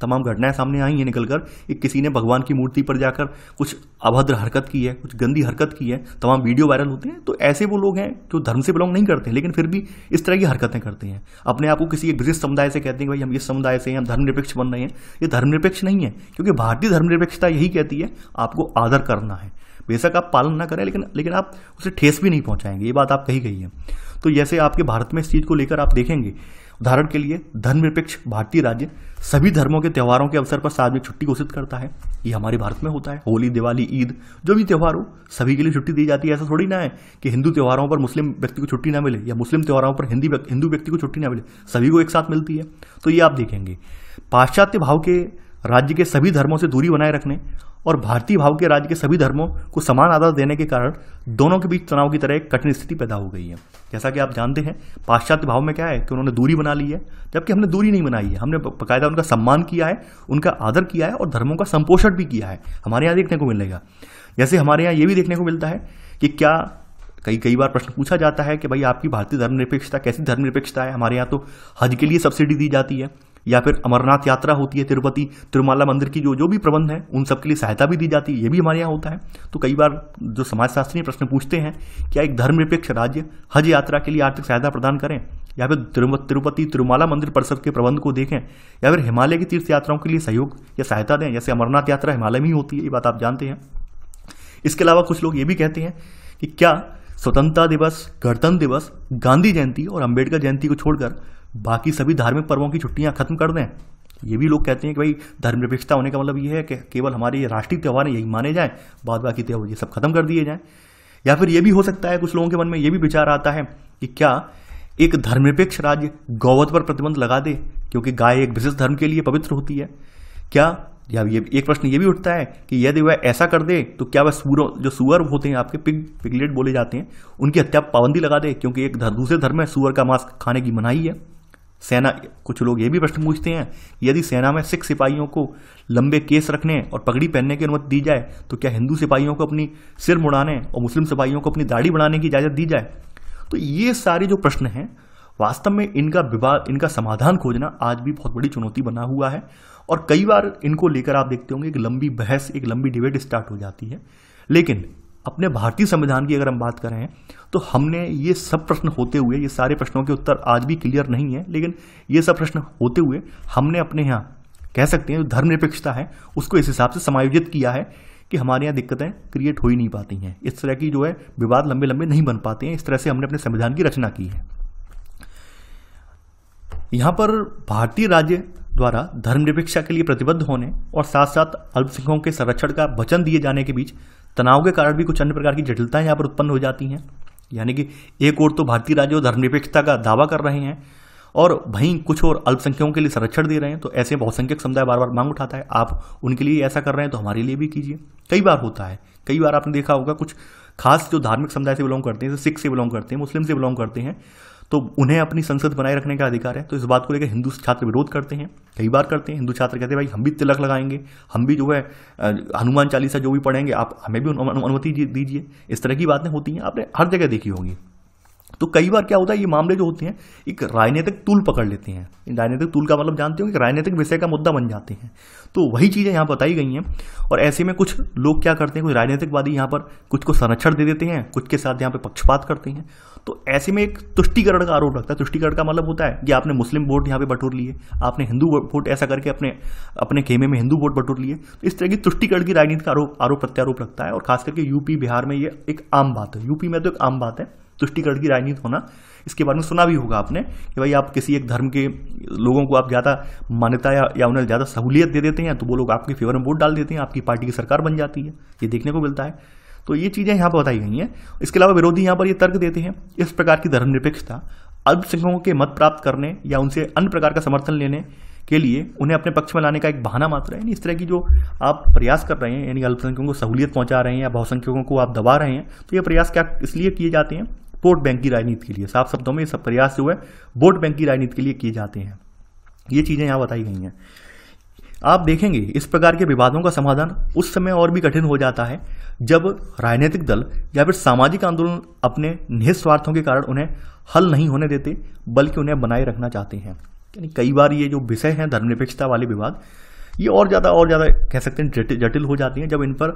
तमाम घटनाएं सामने आई हैं निकलकर एक कि किसी ने भगवान की मूर्ति पर जाकर कुछ अभद्र हरकत की है कुछ गंदी हरकत की है तमाम वीडियो वायरल होते हैं तो ऐसे वो लोग हैं जो धर्म से बिलोंग नहीं करते हैं लेकिन फिर भी इस तरह की हरकतें करते हैं अपने आप को किसी एक विशिष्ट समुदाय से कहते हैं भाई हम इस समुदाय से हैं हम धर्मनिरपेक्ष बन रहे हैं ये धर्मनिरपेक्ष नहीं है क्योंकि भारतीय धर्मनिरपेक्षता यही कहती है आपको आदर करना है बेशक आप पालन ना करें लेकिन लेकिन आप उसे ठेस भी नहीं पहुंचाएंगे ये बात आप कही गई है तो जैसे आपके भारत में इस चीज़ को लेकर आप देखेंगे उदाहरण के लिए धर्मनिरपेक्ष भारतीय राज्य सभी धर्मों के त्योहारों के अवसर पर सार्वजनिक छुट्टी घोषित करता है ये हमारे भारत में होता है होली दिवाली ईद जो भी त्यौहार हो सभी के लिए छुट्टी दी जाती है ऐसा थोड़ी ना है कि हिंदू त्यौहारों पर मुस्लिम व्यक्ति को छुट्टी ना मिले या मुस्लिम त्यौहारों पर हिंदी हिंदू व्यक्ति को छुट्टी ना मिले सभी को एक साथ मिलती है तो ये आप देखेंगे पाश्चात्य भाव के राज्य के सभी धर्मों से दूरी बनाए रखने और भारतीय भाव के राज्य के सभी धर्मों को समान आदर देने के कारण दोनों के बीच तनाव की तरह एक कठिन स्थिति पैदा हो गई है जैसा कि आप जानते हैं पाश्चात्य भाव में क्या है कि उन्होंने दूरी बना ली है जबकि हमने दूरी नहीं बनाई है हमने बकायदा उनका सम्मान किया है उनका आदर किया है और धर्मों का संपोषण भी किया है हमारे यहाँ देखने को मिलेगा जैसे हमारे यहाँ ये भी देखने को मिलता है कि क्या कई कई बार प्रश्न पूछा जाता है कि भाई आपकी भारतीय धर्मनिरपेक्षता कैसी धर्मनिरपेक्षता है हमारे यहाँ तो हज के लिए सब्सिडी दी जाती है या फिर अमरनाथ यात्रा होती है तिरुपति तिरुमाला मंदिर की जो जो भी प्रबंध है उन सबके लिए सहायता भी दी जाती है ये भी हमारे यहाँ होता है तो कई बार जो समाजशास्त्री प्रश्न पूछते हैं क्या एक धर्मनिरपेक्ष राज्य हज यात्रा के लिए आर्थिक सहायता प्रदान करें या फिर तिरुपति तिरुमाला मंदिर परिसर के प्रबंध को देखें या फिर हिमालय की तीर्थ यात्राओं के लिए सहयोग या सहायता दें जैसे अमरनाथ यात्रा हिमालय में ही होती है ये बात आप जानते हैं इसके अलावा कुछ लोग ये भी कहते हैं कि क्या स्वतंत्रता दिवस गणतंत्र दिवस गांधी जयंती और अंबेडकर जयंती को छोड़कर बाकी सभी धार्मिक पर्वों की छुट्टियाँ खत्म कर दें ये भी लोग कहते हैं कि भाई धर्मनिरपेक्षता होने का मतलब ये है कि केवल हमारे ये राष्ट्रीय त्यौहार यही माने जाएं बाद बाकी त्यौहार ये सब खत्म कर दिए जाएं या फिर ये भी हो सकता है कुछ लोगों के मन में ये भी विचार आता है कि क्या एक धर्मनिरपेक्ष राज्य गौवध पर प्रतिबंध लगा दे क्योंकि गाय एक विशिष्ट धर्म के लिए पवित्र होती है क्या या ये एक प्रश्न ये भी उठता है कि यदि वह ऐसा कर दे तो क्या वह सूर जो सुअर होते हैं आपके पिग पिगलेट बोले जाते हैं उनकी हत्या पाबंदी लगा दे क्योंकि एक दूसरे धर्म में सुअर का मांस खाने की मनाही है सेना कुछ लोग ये भी प्रश्न पूछते हैं यदि सेना में सिख सिपाहियों को लंबे केस रखने और पगड़ी पहनने की अनुमति दी जाए तो क्या हिंदू सिपाहियों को अपनी सिर मुड़ाने और मुस्लिम सिपाहियों को अपनी दाढ़ी बढ़ाने की इजाज़त दी जाए तो ये सारे जो प्रश्न हैं वास्तव में इनका विवाद इनका समाधान खोजना आज भी बहुत बड़ी चुनौती बना हुआ है और कई बार इनको लेकर आप देखते होंगे एक लंबी बहस एक लंबी डिबेट स्टार्ट हो जाती है लेकिन अपने भारतीय संविधान की अगर हम बात करें तो हमने ये सब प्रश्न होते हुए ये सारे प्रश्नों के उत्तर आज भी क्लियर नहीं है लेकिन ये सब प्रश्न होते हुए हमने अपने यहाँ कह सकते हैं जो धर्मनिरपेक्षता है उसको इस हिसाब से समायोजित किया है कि हमारे यहाँ दिक्कतें क्रिएट हो ही नहीं पाती हैं इस तरह की जो है विवाद लंबे लंबे नहीं बन पाते हैं इस तरह से हमने अपने संविधान की रचना की है यहाँ पर भारतीय राज्य द्वारा धर्मनिरपेक्षा के लिए प्रतिबद्ध होने और साथ साथ अल्पसंख्यकों के संरक्षण का वचन दिए जाने के बीच तनाव के कारण भी कुछ अन्य प्रकार की जटिलताएं यहाँ पर उत्पन्न हो जाती हैं यानी कि एक ओर तो भारतीय राज्य धर्मनिरपेक्षता का दावा कर रहे हैं और वहीं कुछ और अल्पसंख्यकों के लिए संरक्षण दे रहे हैं तो ऐसे बहुसंख्यक समुदाय बार बार मांग उठाता है आप उनके लिए ऐसा कर रहे हैं तो हमारे लिए भी कीजिए कई बार होता है कई बार आपने देखा होगा कुछ खास जो धार्मिक समुदाय से बिलोंग करते हैं सिख से बिलोंग करते हैं मुस्लिम से बिलोंग करते हैं तो उन्हें अपनी संसद बनाए रखने का अधिकार है तो इस बात को लेकर हिंदू छात्र विरोध करते हैं कई बार करते हैं हिंदू छात्र कहते हैं भाई हम भी तिलक लगाएंगे हम भी जो है हनुमान चालीसा जो भी पढ़ेंगे आप हमें भी अनुमति दीजिए इस तरह की बातें होती हैं आपने हर जगह देखी होगी तो कई बार क्या होता है ये मामले जो होते हैं एक राजनीतिक तूल पकड़ लेते हैं राजनीतिक तूल का मतलब जानते हो कि राजनीतिक विषय का मुद्दा बन जाते हैं तो वही चीज़ें यहाँ बताई गई हैं और ऐसे में कुछ लोग क्या करते हैं कुछ राजनीतिकवादी यहाँ पर कुछ को संरक्षण दे देते हैं कुछ के साथ यहाँ पर पक्षपात करते हैं तो ऐसे में एक तुष्टिकरण का आरोप लगता है तुष्टिकरण का मतलब होता है कि आपने मुस्लिम वोट यहाँ पे बटोर लिए आपने हिंदू वोट ऐसा करके अपने अपने खेमे में हिंदू वोट बटोर लिए तो इस तरह की तुष्टिकरण की राजनीति का आरोप आरोप प्रत्यारोप लगता है और खास करके यूपी बिहार में ये एक आम बात है यूपी में तो एक आम बात है तुष्टिकरण की राजनीति होना इसके बारे में सुना भी होगा आपने कि भाई आप किसी एक धर्म के लोगों को आप ज़्यादा मान्यता या, या उन्हें ज़्यादा सहूलियत दे देते हैं तो वो लोग आपके फेवर में वोट डाल देते हैं आपकी पार्टी की सरकार बन जाती है ये देखने को मिलता है तो ये चीज़ें यहां पर बताई गई हैं इसके अलावा विरोधी यहाँ पर ये तर्क देते हैं इस प्रकार की धर्मनिरपेक्षता अल्पसंख्यकों के मत प्राप्त करने या उनसे अन्य प्रकार का समर्थन लेने के लिए उन्हें अपने पक्ष में लाने का एक बहाना मात्र है इस तरह की जो आप प्रयास कर रहे हैं यानी अल्पसंख्यकों को सहूलियत पहुंचा रहे हैं या बहुसंख्यकों को आप दबा रहे हैं तो ये प्रयास क्या इसलिए किए जाते हैं वोट बैंक की राजनीति के लिए साफ शब्दों में ये सब प्रयास जो है वोट बैंक की राजनीति के लिए किए जाते हैं ये चीज़ें यहाँ बताई गई हैं आप देखेंगे इस प्रकार के विवादों का समाधान उस समय और भी कठिन हो जाता है जब राजनीतिक दल या फिर सामाजिक आंदोलन अपने निहित स्वार्थों के कारण उन्हें हल नहीं होने देते बल्कि उन्हें बनाए रखना चाहते हैं यानी कई बार ये जो विषय हैं धर्मनिरपेक्षता वाले विवाद ये और ज़्यादा और ज़्यादा कह सकते हैं जटिल हो जाती हैं जब इन पर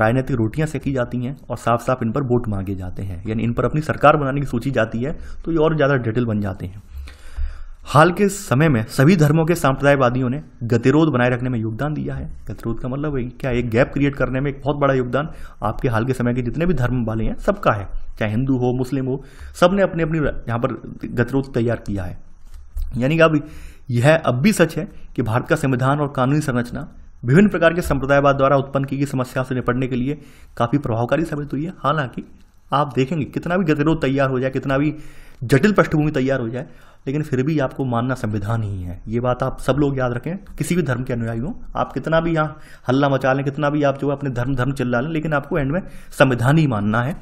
राजनीतिक रोटियां सेकी जाती हैं और साफ साफ इन पर वोट मांगे जाते हैं यानी इन पर अपनी सरकार बनाने की सोची जाती है तो ये और ज़्यादा जटिल बन जाते हैं हाल के समय में सभी धर्मों के सांप्रदायवादियों ने गतिरोध बनाए रखने में योगदान दिया है गतिरोध का मतलब है क्या एक गैप क्रिएट करने में एक बहुत बड़ा योगदान आपके हाल के समय के जितने भी धर्म वाले हैं सबका है चाहे हिंदू हो मुस्लिम हो सब ने अपने अपनी यहाँ पर गतिरोध तैयार किया है यानी कि अब यह अब भी सच है कि भारत का संविधान और कानूनी संरचना विभिन्न प्रकार के संप्रदायवाद द्वारा उत्पन्न की गई समस्या से निपटने के लिए काफ़ी प्रभावकारी साबित हुई है हालांकि आप देखेंगे कितना भी गतिरोध तैयार हो जाए कितना भी जटिल पृष्ठभूमि तैयार हो जाए लेकिन फिर भी आपको मानना संविधान ही है ये बात आप सब लोग याद रखें किसी भी धर्म के अनुयायी हो आप कितना भी यहाँ हल्ला मचा लें कितना भी आप जो अपने धर्म धर्म चिल्ला लें लेकिन आपको एंड में संविधान ही मानना है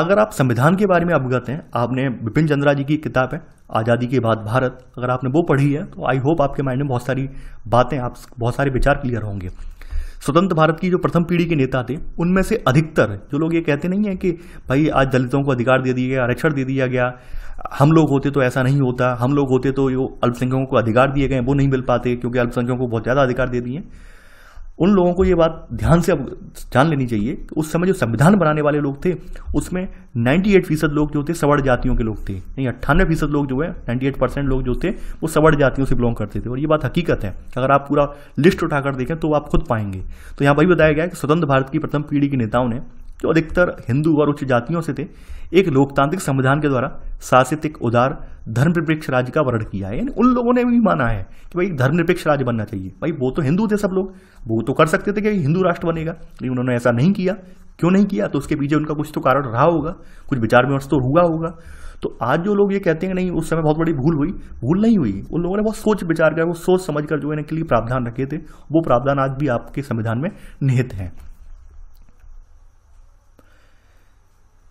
अगर आप संविधान के बारे में अवगत हैं आपने बिपिन चंद्रा जी की किताब है आज़ादी के बाद भारत अगर आपने वो पढ़ी है तो आई होप आपके माइंड में बहुत सारी बातें आप बहुत सारे विचार क्लियर होंगे स्वतंत्र भारत की जो प्रथम पीढ़ी के नेता थे उनमें से अधिकतर जो लोग ये कहते नहीं है कि भाई आज दलितों को अधिकार दे दिया गया आरक्षण दे दिया गया हम लोग होते तो ऐसा नहीं होता हम लोग होते तो जो अल्पसंख्यकों को अधिकार दिए गए वो नहीं मिल पाते क्योंकि अल्पसंख्यकों को बहुत ज़्यादा अधिकार दे दिए उन लोगों को ये बात ध्यान से अब जान लेनी चाहिए कि उस समय जो संविधान बनाने वाले लोग थे उसमें 98 फीसद लोग जो थे सवर्ण जातियों के लोग थे नहीं अट्ठानवे फीसद लोग जो है 98 परसेंट लोग जो थे वो सवर्ण जातियों से बिलोंग करते थे और ये बात हकीकत है अगर आप पूरा लिस्ट उठाकर देखें तो आप खुद पाएंगे तो यहाँ वही बताया गया कि स्वतंत्र भारत की प्रथम पीढ़ी के नेताओं ने जो अधिकतर हिंदू और उच्च जातियों से थे एक लोकतांत्रिक संविधान के द्वारा शासित एक उदार धर्मनिरपेक्ष राज्य का वर्ण किया है यानी उन लोगों ने भी माना है कि भाई धर्मनिरपेक्ष राज्य बनना चाहिए भाई वो तो हिंदू थे सब लोग वो तो कर सकते थे कि हिंदू राष्ट्र बनेगा लेकिन उन्होंने ऐसा नहीं किया क्यों नहीं किया तो उसके पीछे उनका कुछ तो कारण रहा होगा कुछ विचार विमर्श तो हुआ होगा तो आज जो लोग ये कहते हैं नहीं उस समय बहुत बड़ी भूल हुई भूल नहीं हुई उन लोगों ने बहुत सोच विचार कर वो सोच समझ कर जो है इनके लिए प्रावधान रखे थे वो प्रावधान आज भी आपके संविधान में निहित हैं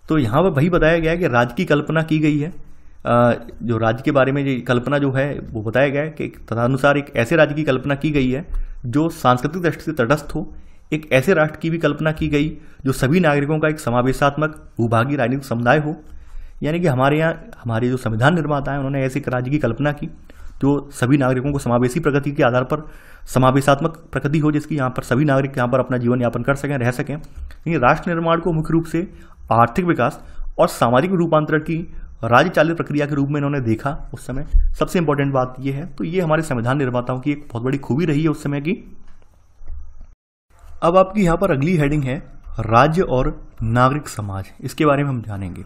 तो यहाँ पर वही बताया गया है कि राज की कल्पना की गई है जो राज्य के बारे में जो कल्पना जो है वो बताया गया है कि तदनुसार एक ऐसे राज्य की कल्पना की गई है जो सांस्कृतिक दृष्टि से तटस्थ हो एक ऐसे राष्ट्र की भी कल्पना की गई जो सभी नागरिकों का एक समावेशात्मक भूभागी राजनीतिक समुदाय हो यानी कि हमारे यहाँ हमारे जो संविधान निर्माता हैं उन्होंने ऐसे एक राज्य की कल्पना की जो सभी नागरिकों को समावेशी प्रगति के आधार पर समावेशात्मक प्रगति हो जिसकी यहाँ पर सभी नागरिक यहाँ पर अपना जीवन यापन कर सकें रह सकें लेकिन राष्ट्र निर्माण को मुख्य रूप से आर्थिक विकास और सामाजिक रूपांतरण की राज्य चालित प्रक्रिया के रूप में इन्होंने देखा उस समय सबसे इंपॉर्टेंट बात यह है तो ये हमारे संविधान निर्माताओं की एक बहुत बड़ी खूबी रही है उस समय की अब आपकी यहाँ पर अगली हेडिंग है राज्य और नागरिक समाज इसके बारे में हम जानेंगे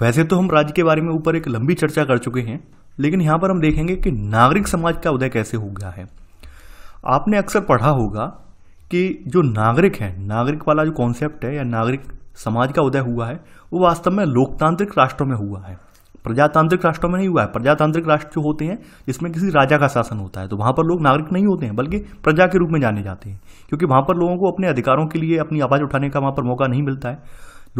वैसे तो हम राज्य के बारे में ऊपर एक लंबी चर्चा कर चुके हैं लेकिन यहाँ पर हम देखेंगे कि नागरिक समाज का उदय कैसे हो गया है आपने अक्सर पढ़ा होगा कि जो नागरिक है नागरिक वाला जो कॉन्सेप्ट है या नागरिक समाज का उदय हुआ है वो वास्तव में लोकतांत्रिक राष्ट्रों में हुआ है प्रजातांत्रिक राष्ट्रों में नहीं हुआ है प्रजातांत्रिक राष्ट्र जो होते हैं जिसमें किसी राजा का शासन होता है तो वहाँ पर लोग नागरिक नहीं होते हैं बल्कि प्रजा के रूप में जाने जाते हैं क्योंकि वहाँ पर लोगों को अपने अधिकारों के लिए अपनी आवाज़ उठाने का वहाँ पर मौका नहीं मिलता है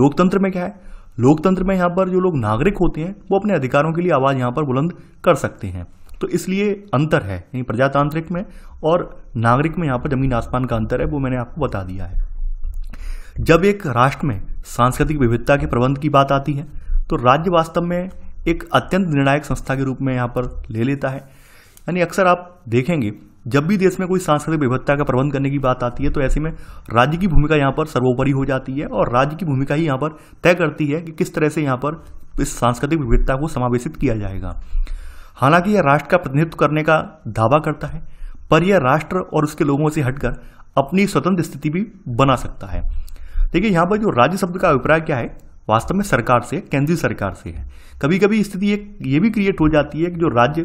लोकतंत्र में क्या है लोकतंत्र में यहाँ पर जो लोग नागरिक होते हैं वो अपने अधिकारों के लिए आवाज़ यहाँ पर बुलंद कर सकते हैं तो इसलिए अंतर है यानी प्रजातांत्रिक में और नागरिक में यहाँ पर जमीन आसमान का अंतर है वो मैंने आपको बता दिया है जब एक राष्ट्र में सांस्कृतिक विविधता के प्रबंध की बात आती है तो राज्य वास्तव में एक अत्यंत निर्णायक संस्था के रूप में यहाँ पर ले लेता है यानी अक्सर आप देखेंगे जब भी देश में कोई सांस्कृतिक विविधता का प्रबंध करने की बात आती है तो ऐसे में राज्य की भूमिका यहाँ पर सर्वोपरि हो जाती है और राज्य की भूमिका ही यहाँ पर तय करती है कि किस तरह से यहाँ पर इस सांस्कृतिक विविधता को समावेशित किया जाएगा हालांकि यह राष्ट्र का प्रतिनिधित्व करने का दावा करता है पर यह राष्ट्र और उसके लोगों से हटकर अपनी स्वतंत्र स्थिति भी बना सकता है देखिए यहाँ पर जो राज्य शब्द का अभिप्राय क्या है वास्तव में सरकार से केंद्रीय सरकार से है कभी कभी स्थिति एक ये भी क्रिएट हो जाती है कि जो राज्य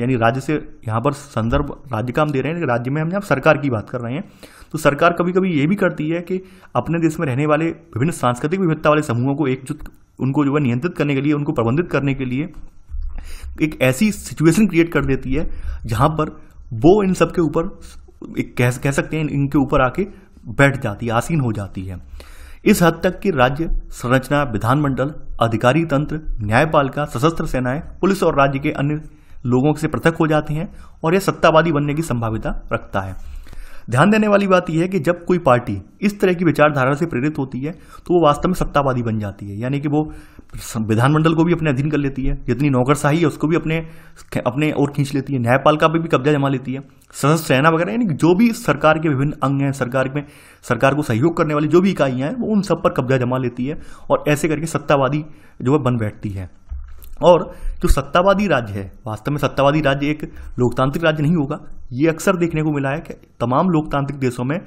यानी राज्य से यहाँ पर संदर्भ राज्य का हम दे रहे हैं राज्य में हम यहाँ सरकार की बात कर रहे हैं तो सरकार कभी कभी ये भी करती है कि अपने देश में रहने वाले विभिन्न सांस्कृतिक विविधता वाले समूहों को एकजुट उनको जो है नियंत्रित करने के लिए उनको प्रबंधित करने के लिए एक ऐसी सिचुएशन क्रिएट कर देती है जहाँ पर वो इन सब के ऊपर एक कह कह सकते हैं इनके ऊपर आके बैठ जाती आसीन हो जाती है इस हद तक कि राज्य संरचना विधानमंडल अधिकारी तंत्र न्यायपालिका सशस्त्र सेनाएं पुलिस और राज्य के अन्य लोगों से पृथक हो जाते हैं और यह सत्तावादी बनने की संभाविता रखता है ध्यान देने वाली बात यह है कि जब कोई पार्टी इस तरह की विचारधारा से प्रेरित होती है तो वो वास्तव में सत्तावादी बन जाती है यानी कि वो विधानमंडल को भी अपने अधीन कर लेती है जितनी नौकरशाही है उसको भी अपने अपने और खींच लेती है न्यायपालिका पर भी कब्जा जमा लेती है सशस्त्र सेना वगैरह यानी जो भी सरकार के विभिन्न अंग हैं सरकार में सरकार को सहयोग करने वाली जो भी इकाइयाँ हैं वो उन सब पर कब्जा जमा लेती है और ऐसे करके सत्तावादी जो है बन बैठती है और जो सत्तावादी राज्य है वास्तव में सत्तावादी राज्य एक लोकतांत्रिक राज्य नहीं होगा ये अक्सर देखने को मिला है कि तमाम लोकतांत्रिक देशों में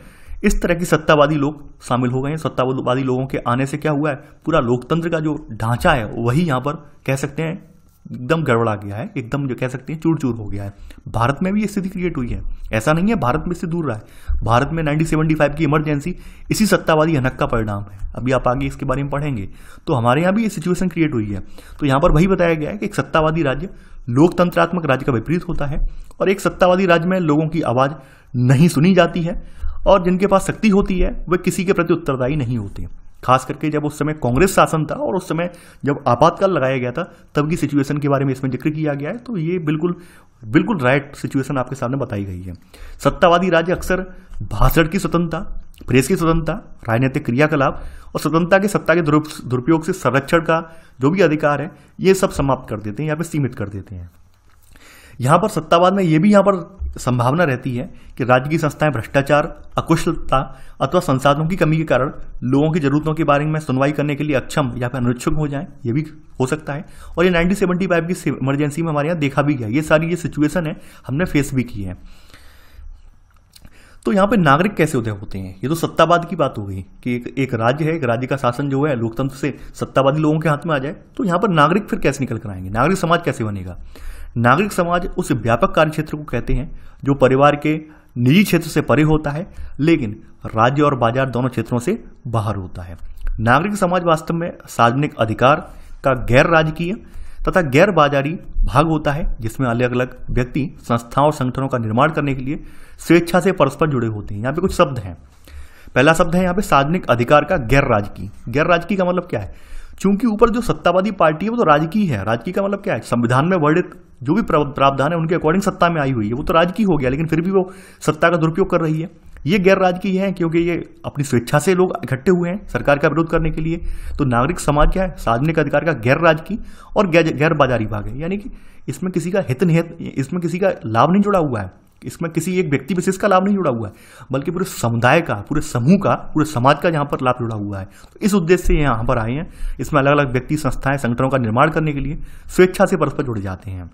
इस तरह की सत्तावादी लोग शामिल हो गए हैं सत्तावादी लोगों के आने से क्या हुआ है पूरा लोकतंत्र का जो ढांचा है वही यहाँ पर कह सकते हैं एकदम गड़बड़ा गया है एकदम जो कह सकते हैं चूर चूर हो गया है भारत में भी ये स्थिति क्रिएट हुई है ऐसा नहीं है भारत में इससे दूर रहा है भारत में 1975 की इमरजेंसी इसी सत्तावादी हनक का परिणाम है अभी आप आगे इसके बारे में पढ़ेंगे तो हमारे यहाँ भी ये सिचुएशन क्रिएट हुई है तो यहाँ पर वही बताया गया है कि एक सत्तावादी राज्य लोकतंत्रात्मक राज्य का विपरीत होता है और एक सत्तावादी राज्य में लोगों की आवाज़ नहीं सुनी जाती है और जिनके पास शक्ति होती है वे किसी के प्रति उत्तरदायी नहीं होते खास करके जब उस समय कांग्रेस शासन था और उस समय जब आपातकाल लगाया गया था तब की सिचुएशन के बारे में इसमें जिक्र किया गया है तो ये बिल्कुल बिल्कुल राइट सिचुएशन आपके सामने बताई गई है सत्तावादी राज्य अक्सर भाषण की स्वतंत्रता प्रेस की स्वतंत्रता राजनीतिक क्रियाकलाप और स्वतंत्रता के सत्ता के दुरुपयोग से संरक्षण का जो भी अधिकार है ये सब समाप्त कर देते हैं या फिर सीमित कर देते हैं यहाँ पर सत्तावाद में ये भी यहाँ पर संभावना रहती है कि राज्य की संस्थाएं भ्रष्टाचार अकुशलता अथवा संसाधनों की कमी के कारण लोगों की जरूरतों के बारे में सुनवाई करने के लिए अक्षम या फिर अनुच्छुक हो जाएं ये भी हो सकता है और ये फाइव की इमरजेंसी में हमारे यहाँ देखा भी गया ये सारी ये सिचुएशन है हमने फेस भी की है तो यहाँ पे नागरिक कैसे उदय होते हैं ये तो सत्तावाद की बात हो गई कि एक एक राज्य है एक राज्य का शासन जो है लोकतंत्र से सत्तावादी लोगों के हाथ में आ जाए तो यहाँ पर नागरिक फिर कैसे निकल कर आएंगे नागरिक समाज कैसे बनेगा नागरिक समाज उस व्यापक कार्य क्षेत्र को कहते हैं जो परिवार के निजी क्षेत्र से परे होता है लेकिन राज्य और बाजार दोनों क्षेत्रों से बाहर होता है नागरिक समाज वास्तव में सार्वजनिक अधिकार का गैर राजकीय तथा गैर बाजारी भाग होता है जिसमें अलग अलग व्यक्ति संस्थाओं और संगठनों का निर्माण करने के लिए स्वेच्छा से परस्पर जुड़े होते हैं यहाँ पे कुछ शब्द हैं पहला शब्द है यहाँ पे सार्वजनिक अधिकार का गैर राजकीय गैर राजकीय का मतलब क्या है क्योंकि ऊपर जो सत्तावादी पार्टी है वो तो राजकीय है राजकीय का मतलब क्या है संविधान में वर्णित जो भी प्रावधान है उनके अकॉर्डिंग सत्ता में आई हुई है वो तो राजकीय हो गया लेकिन फिर भी वो सत्ता का दुरुपयोग कर रही है ये गैर राजकीय है क्योंकि ये अपनी स्वेच्छा से लोग इकट्ठे हुए हैं सरकार का विरोध करने के लिए तो नागरिक समाज क्या है सार्वजनिक अधिकार का गैर राजकीय और गैर बाजारी भाग है यानी कि इसमें किसी का हित निहित इसमें किसी का लाभ नहीं जुड़ा हुआ है इसमें किसी एक व्यक्ति विशेष का लाभ नहीं जुड़ा हुआ है बल्कि पूरे समुदाय का पूरे समूह का पूरे समाज का यहाँ पर लाभ जुड़ा हुआ है तो इस उद्देश्य से यहाँ पर आए हैं इसमें अलग अलग व्यक्ति संस्थाएं संगठनों का निर्माण करने के लिए स्वेच्छा से परस्पर जुड़ जाते हैं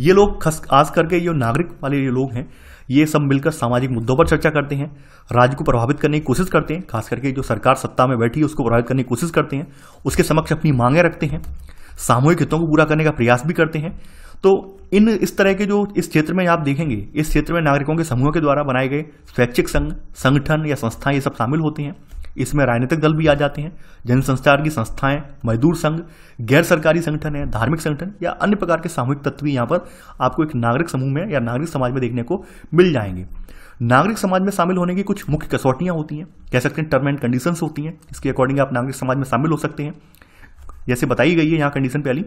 ये लोग खस खास करके ये नागरिक वाले ये लोग हैं ये सब मिलकर सामाजिक मुद्दों पर चर्चा करते हैं राज्य को प्रभावित करने की कोशिश करते हैं खास करके जो सरकार सत्ता में बैठी है उसको प्रभावित करने की कोशिश करते हैं उसके समक्ष अपनी मांगें रखते हैं सामूहिक हितों को पूरा करने का प्रयास भी करते हैं तो इन इस तरह के जो इस क्षेत्र में आप देखेंगे इस क्षेत्र में नागरिकों के समूहों के द्वारा बनाए गए स्वैच्छिक संघ संगठन या संस्थाएं ये सब शामिल होती हैं इसमें राजनीतिक दल भी आ जाते हैं जन की संस्थाएं मजदूर संघ गैर सरकारी संगठन है धार्मिक संगठन या अन्य प्रकार के सामूहिक तत्व यहाँ पर आपको एक नागरिक समूह में या नागरिक समाज में देखने को मिल जाएंगे नागरिक समाज में शामिल होने की कुछ मुख्य कसौटियाँ होती हैं कह सकते हैं टर्म एंड कंडीशंस होती हैं इसके अकॉर्डिंग आप नागरिक समाज में शामिल हो सकते हैं जैसे बताई गई है यहाँ कंडीशन पहली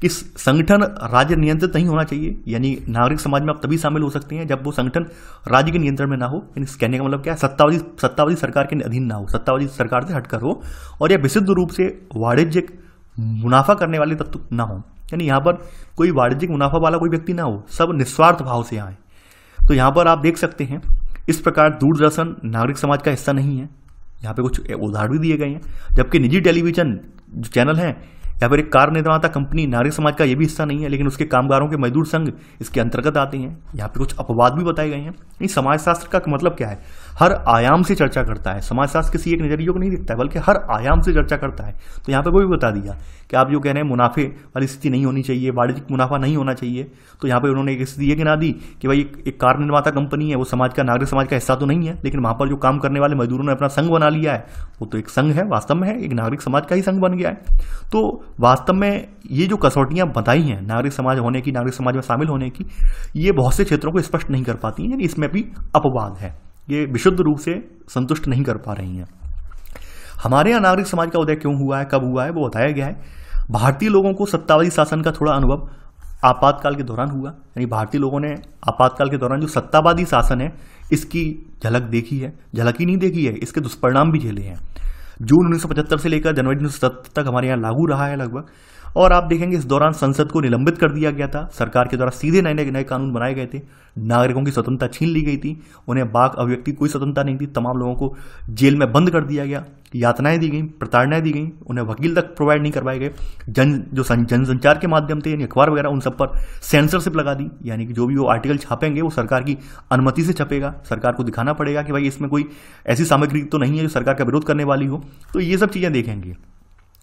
कि संगठन राज्य नियंत्रित नहीं होना चाहिए यानी नागरिक समाज में आप तभी शामिल हो सकते हैं जब वो संगठन राज्य के नियंत्रण में ना हो यानी कहने का मतलब क्या है सत्तावादी सत्तावादी सरकार के अधीन ना हो सत्तावादी सरकार से हटकर हो और यह विशुद्ध रूप से वाणिज्यिक मुनाफा करने वाले तत्व ना हो यानी यहाँ पर कोई वाणिज्यिक मुनाफा वाला कोई व्यक्ति ना हो सब निस्वार्थ भाव से आए तो यहाँ पर आप देख सकते हैं इस प्रकार दूरदर्शन नागरिक समाज का हिस्सा नहीं है यहाँ पे कुछ उदाहरण भी दिए गए हैं जबकि निजी टेलीविजन जो चैनल हैं या फिर एक कार निर्माता कंपनी नारी समाज का ये भी हिस्सा नहीं है लेकिन उसके कामगारों के मजदूर संघ इसके अंतर्गत आते हैं यहाँ पे कुछ अपवाद भी बताए गए हैं समाजशास्त्र का मतलब क्या है हर आयाम से चर्चा करता है समाजशास्त्र किसी एक नजरियो को नहीं देखता है बल्कि हर आयाम से चर्चा करता है तो यहाँ पर वो भी बता दिया कि आप जो कह रहे हैं मुनाफे वाली स्थिति नहीं होनी चाहिए वाणिज्यिक मुनाफा नहीं होना चाहिए तो यहाँ पर उन्होंने एक स्थिति ये गिना दी कि भाई एक, एक कार निर्माता कंपनी है वो समाज का नागरिक समाज का हिस्सा तो नहीं है लेकिन वहाँ पर जो काम करने वाले मजदूरों ने अपना संघ बना लिया है वो तो एक संघ है वास्तव में है एक नागरिक समाज का ही संघ बन गया है तो वास्तव में ये जो कसौटियाँ बताई हैं नागरिक समाज होने की नागरिक समाज में शामिल होने की ये बहुत से क्षेत्रों को स्पष्ट नहीं कर पाती हैं यानी इसमें भी अपवाद है ये विशुद्ध रूप से संतुष्ट नहीं कर पा रही हैं हमारे यहाँ नागरिक समाज का उदय क्यों हुआ है कब हुआ है वो बताया गया है भारतीय लोगों को सत्तावादी शासन का थोड़ा अनुभव आपातकाल के दौरान हुआ यानी भारतीय लोगों ने आपातकाल के दौरान जो सत्तावादी शासन है इसकी झलक देखी है झलक ही नहीं देखी है इसके दुष्परिणाम भी झेले हैं जून उन्नीस से लेकर जनवरी उन्नीस तक हमारे यहाँ लागू रहा है लगभग और आप देखेंगे इस दौरान संसद को निलंबित कर दिया गया था सरकार के द्वारा सीधे नए नए नए कानून बनाए गए थे नागरिकों की स्वतंत्रता छीन ली गई थी उन्हें बाक अभिव्यक्ति कोई स्वतंत्रता नहीं थी तमाम लोगों को जेल में बंद कर दिया गया यातनाएं दी गई प्रताड़नाएं दी गई उन्हें वकील तक प्रोवाइड नहीं करवाए गए जन जो जन संचार के माध्यम थे यानी अखबार वगैरह उन सब पर सेंसरशिप लगा दी यानी कि जो भी वो आर्टिकल छापेंगे वो सरकार की अनुमति से छपेगा सरकार को दिखाना पड़ेगा कि भाई इसमें कोई ऐसी सामग्री तो नहीं है जो सरकार का विरोध करने वाली हो तो ये सब चीज़ें देखेंगे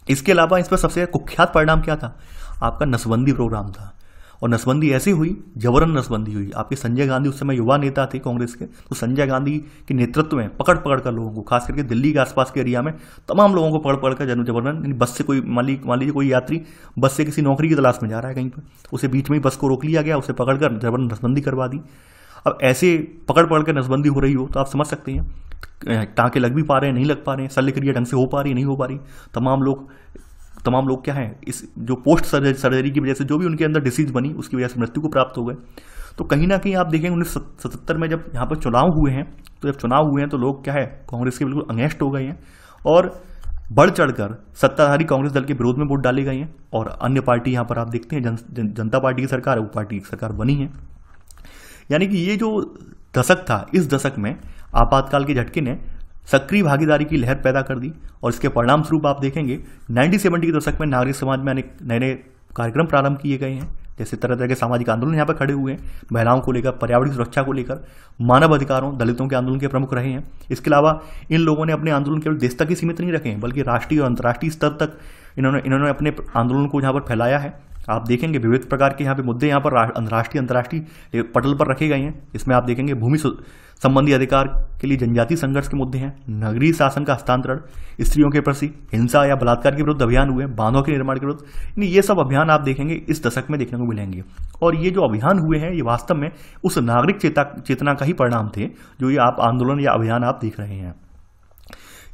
इसके अलावा इस पर सबसे कुख्यात परिणाम क्या था आपका नसबंदी प्रोग्राम था और नसबंदी ऐसी हुई जबरन नसबंदी हुई आपके संजय गांधी उस समय युवा नेता थे कांग्रेस के तो संजय गांधी के नेतृत्व में पकड़ पकड़ कर लोगों को खास करके दिल्ली के आसपास के एरिया में तमाम लोगों को पकड़ पकड़ कर जन जबरन बस से कोई मान ली मान लीजिए कोई यात्री बस से किसी नौकरी की तलाश में जा रहा है कहीं पर उसे बीच में ही बस को रोक लिया गया उसे पकड़कर जबरन नसबंदी करवा दी अब ऐसे पकड़ पकड़ कर नसबंदी हो रही हो तो आप समझ सकते हैं टाँके लग भी पा रहे हैं नहीं लग पा रहे हैं शल्य क्रिया ढंग से हो पा रही नहीं हो पा रही तमाम लोग तमाम लोग क्या हैं इस जो पोस्ट सर्जरी की वजह से जो भी उनके अंदर डिसीज बनी उसकी वजह से मृत्यु को प्राप्त हो गए तो कहीं ना कहीं आप देखेंगे उन्नीस सतहत्तर में जब यहाँ पर चुनाव हुए हैं तो जब चुनाव हुए हैं तो लोग क्या है कांग्रेस के बिल्कुल अगेंस्ट हो गए हैं और बढ़ चढ़कर सत्ताधारी कांग्रेस दल के विरोध में वोट डाले गए हैं और अन्य पार्टी यहाँ पर आप देखते हैं जन, जन, जनता पार्टी की सरकार है वो पार्टी की सरकार बनी है यानी कि ये जो दशक था इस दशक में आपातकाल के झटके ने सक्रिय भागीदारी की लहर पैदा कर दी और इसके परिणाम स्वरूप आप देखेंगे नाइनटीन सेवेंटी के दशक में नागरिक समाज में अनेक नए नए कार्यक्रम प्रारंभ किए गए हैं जैसे तरह तरह के सामाजिक आंदोलन यहाँ पर खड़े हुए हैं महिलाओं को लेकर पर्यावरण सुरक्षा को लेकर मानव अधिकारों दलितों के आंदोलन के प्रमुख रहे हैं इसके अलावा इन लोगों ने अपने आंदोलन केवल देश तक ही सीमित नहीं रखे हैं बल्कि राष्ट्रीय और अंतर्राष्ट्रीय स्तर तक इन्होंने इन्होंने अपने आंदोलन को यहाँ पर फैलाया है आप देखेंगे विविध प्रकार के यहाँ पे मुद्दे यहाँ पर राष्ट्रीय अंतर्राष्ट्रीय पटल पर रखे गए हैं इसमें आप देखेंगे भूमि संबंधी अधिकार के लिए जनजाति संघर्ष के मुद्दे हैं नगरीय शासन का हस्तांतरण स्त्रियों के प्रति हिंसा या बलात्कार के विरुद्ध अभियान हुए बांधों के निर्माण के विरुद्ध ये सब अभियान आप देखेंगे इस दशक में देखने को मिलेंगे और ये जो अभियान हुए हैं ये वास्तव में उस नागरिक चेता चेतना का ही परिणाम थे जो ये आप आंदोलन या अभियान आप देख रहे हैं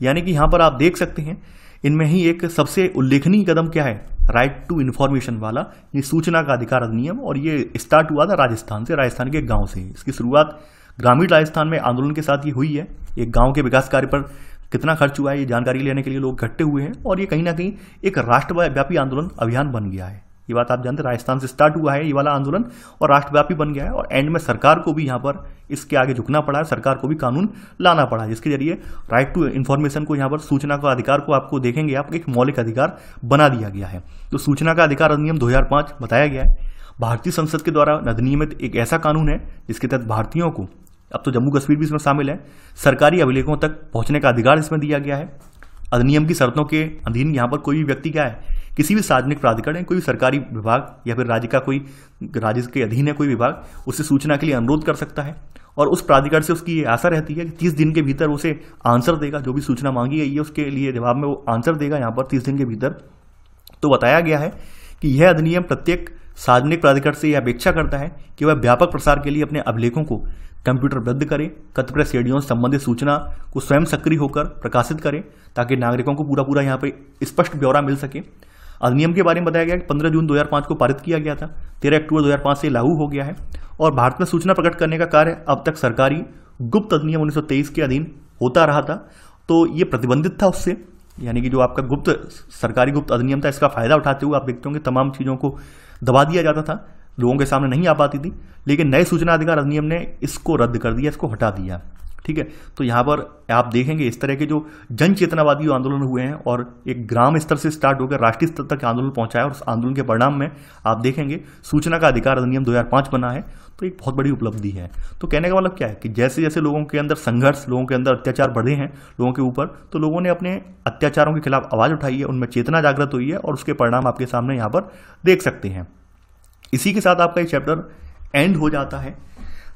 यानी कि यहाँ पर आप देख सकते हैं इनमें ही एक सबसे उल्लेखनीय कदम क्या है राइट टू इन्फॉर्मेशन वाला ये सूचना का अधिकार अधिनियम और ये स्टार्ट हुआ था राजस्थान से राजस्थान के गाँव से इसकी शुरुआत ग्रामीण राजस्थान में आंदोलन के साथ ये हुई है एक गाँव के विकास कार्य पर कितना खर्च हुआ है ये जानकारी लेने के लिए लोग इकट्ठे हुए हैं और ये कहीं ना कहीं एक राष्ट्रव्यापी आंदोलन अभियान बन गया है ये बात आप जानते हैं राजस्थान से स्टार्ट हुआ है ये वाला आंदोलन और राष्ट्रव्यापी बन गया है और एंड में सरकार को भी यहाँ पर इसके आगे झुकना पड़ा है सरकार को भी कानून लाना पड़ा है जिसके जरिए राइट टू इन्फॉर्मेशन को यहाँ पर सूचना का अधिकार को आपको देखेंगे आप एक मौलिक अधिकार बना दिया गया है तो सूचना का अधिकार अधिनियम दो बताया गया है भारतीय संसद के द्वारा अधिनियमित एक ऐसा कानून है जिसके तहत भारतीयों को अब तो जम्मू कश्मीर भी इसमें शामिल है सरकारी अभिलेखों तक पहुंचने का अधिकार इसमें दिया गया है अधिनियम की शर्तों के अधीन यहाँ पर कोई भी व्यक्ति क्या है किसी भी सार्वजनिक प्राधिकरण कोई भी सरकारी विभाग या फिर राज्य का कोई राज्य के अधीन है कोई विभाग उससे सूचना के लिए अनुरोध कर सकता है और उस प्राधिकरण से उसकी ये आशा रहती है कि तीस दिन के भीतर उसे आंसर देगा जो भी सूचना मांगी गई है उसके लिए जवाब में वो आंसर देगा यहाँ पर तीस दिन के भीतर तो बताया गया है कि यह अधिनियम प्रत्येक सार्वजनिक प्राधिकरण से यह अपेक्षा करता है कि वह व्यापक प्रसार के लिए अपने अभिलेखों को कंप्यूटरबद्ध करें कतिपय श्रेणियों से संबंधित सूचना को स्वयं सक्रिय होकर प्रकाशित करें ताकि नागरिकों को पूरा पूरा यहाँ पर स्पष्ट ब्यौरा मिल सके अधिनियम के बारे में बताया गया कि 15 जून 2005 को पारित किया गया था 13 अक्टूबर 2005 से लागू हो गया है और भारत में सूचना प्रकट करने का कार्य अब तक सरकारी गुप्त अधिनियम 1923 के अधीन होता रहा था तो ये प्रतिबंधित था उससे यानी कि जो आपका गुप्त सरकारी गुप्त अधिनियम था इसका फायदा उठाते हुए आप देखते होंगे तमाम चीज़ों को दबा दिया जाता था लोगों के सामने नहीं आ पाती थी लेकिन नए सूचना अधिकार अधिनियम ने इसको रद्द कर दिया इसको हटा दिया ठीक है तो यहाँ पर आप देखेंगे इस तरह के जो जन चेतनावादी आंदोलन हुए हैं और एक ग्राम स्तर से स्टार्ट होकर राष्ट्रीय स्तर तक आंदोलन पहुंचा है और उस आंदोलन के परिणाम में आप देखेंगे सूचना का अधिकार अधिनियम 2005 बना है तो एक बहुत बड़ी उपलब्धि है तो कहने का मतलब क्या है कि जैसे जैसे लोगों के अंदर संघर्ष लोगों के अंदर अत्याचार बढ़े हैं लोगों के ऊपर तो लोगों ने अपने अत्याचारों के खिलाफ आवाज़ उठाई है उनमें चेतना जागृत हुई है और उसके परिणाम आपके सामने यहाँ पर देख सकते हैं इसी के साथ आपका ये चैप्टर एंड हो जाता है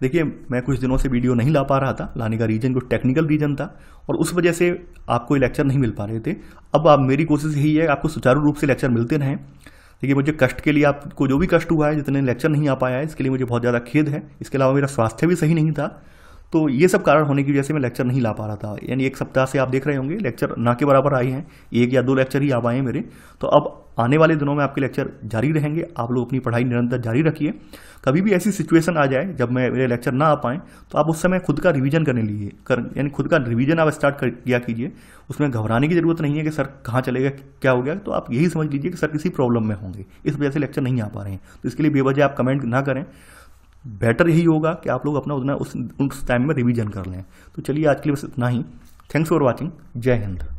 देखिए मैं कुछ दिनों से वीडियो नहीं ला पा रहा था लाने का रीज़न कुछ टेक्निकल रीज़न था और उस वजह से आपको लेक्चर नहीं मिल पा रहे थे अब आप मेरी कोशिश यही है आपको सुचारू रूप से लेक्चर मिलते रहें देखिए मुझे कष्ट के लिए आपको जो भी कष्ट हुआ है जितने लेक्चर नहीं आ पाया है इसके लिए मुझे बहुत ज़्यादा खेद है इसके अलावा मेरा स्वास्थ्य भी सही नहीं था तो ये सब कारण होने की वजह से मैं लेक्चर नहीं ला पा रहा था यानी एक सप्ताह से आप देख रहे होंगे लेक्चर ना के बराबर आए हैं एक या दो लेक्चर ही आ पाए हैं मेरे तो अब आने वाले दिनों में आपके लेक्चर जारी रहेंगे आप लोग अपनी पढ़ाई निरंतर जारी रखिए कभी भी ऐसी सिचुएशन आ जाए जब मैं मेरे लेक्चर ना आ पाएँ तो आप उस समय खुद का रिवीजन करने लीजिए कर यानी खुद का रिवीजन आप स्टार्ट कर किया कीजिए उसमें घबराने की जरूरत नहीं है कि सर कहाँ चलेगा क्या हो गया तो आप यही समझ लीजिए कि सर किसी प्रॉब्लम में होंगे इस वजह से लेक्चर नहीं आ पा रहे हैं तो इसके लिए बेवजह आप कमेंट ना करें बेटर यही होगा कि आप लोग अपना उतना उस टाइम में रिविज़न कर लें तो चलिए आज के लिए बस इतना ही थैंक्स फॉर वॉचिंग जय हिंद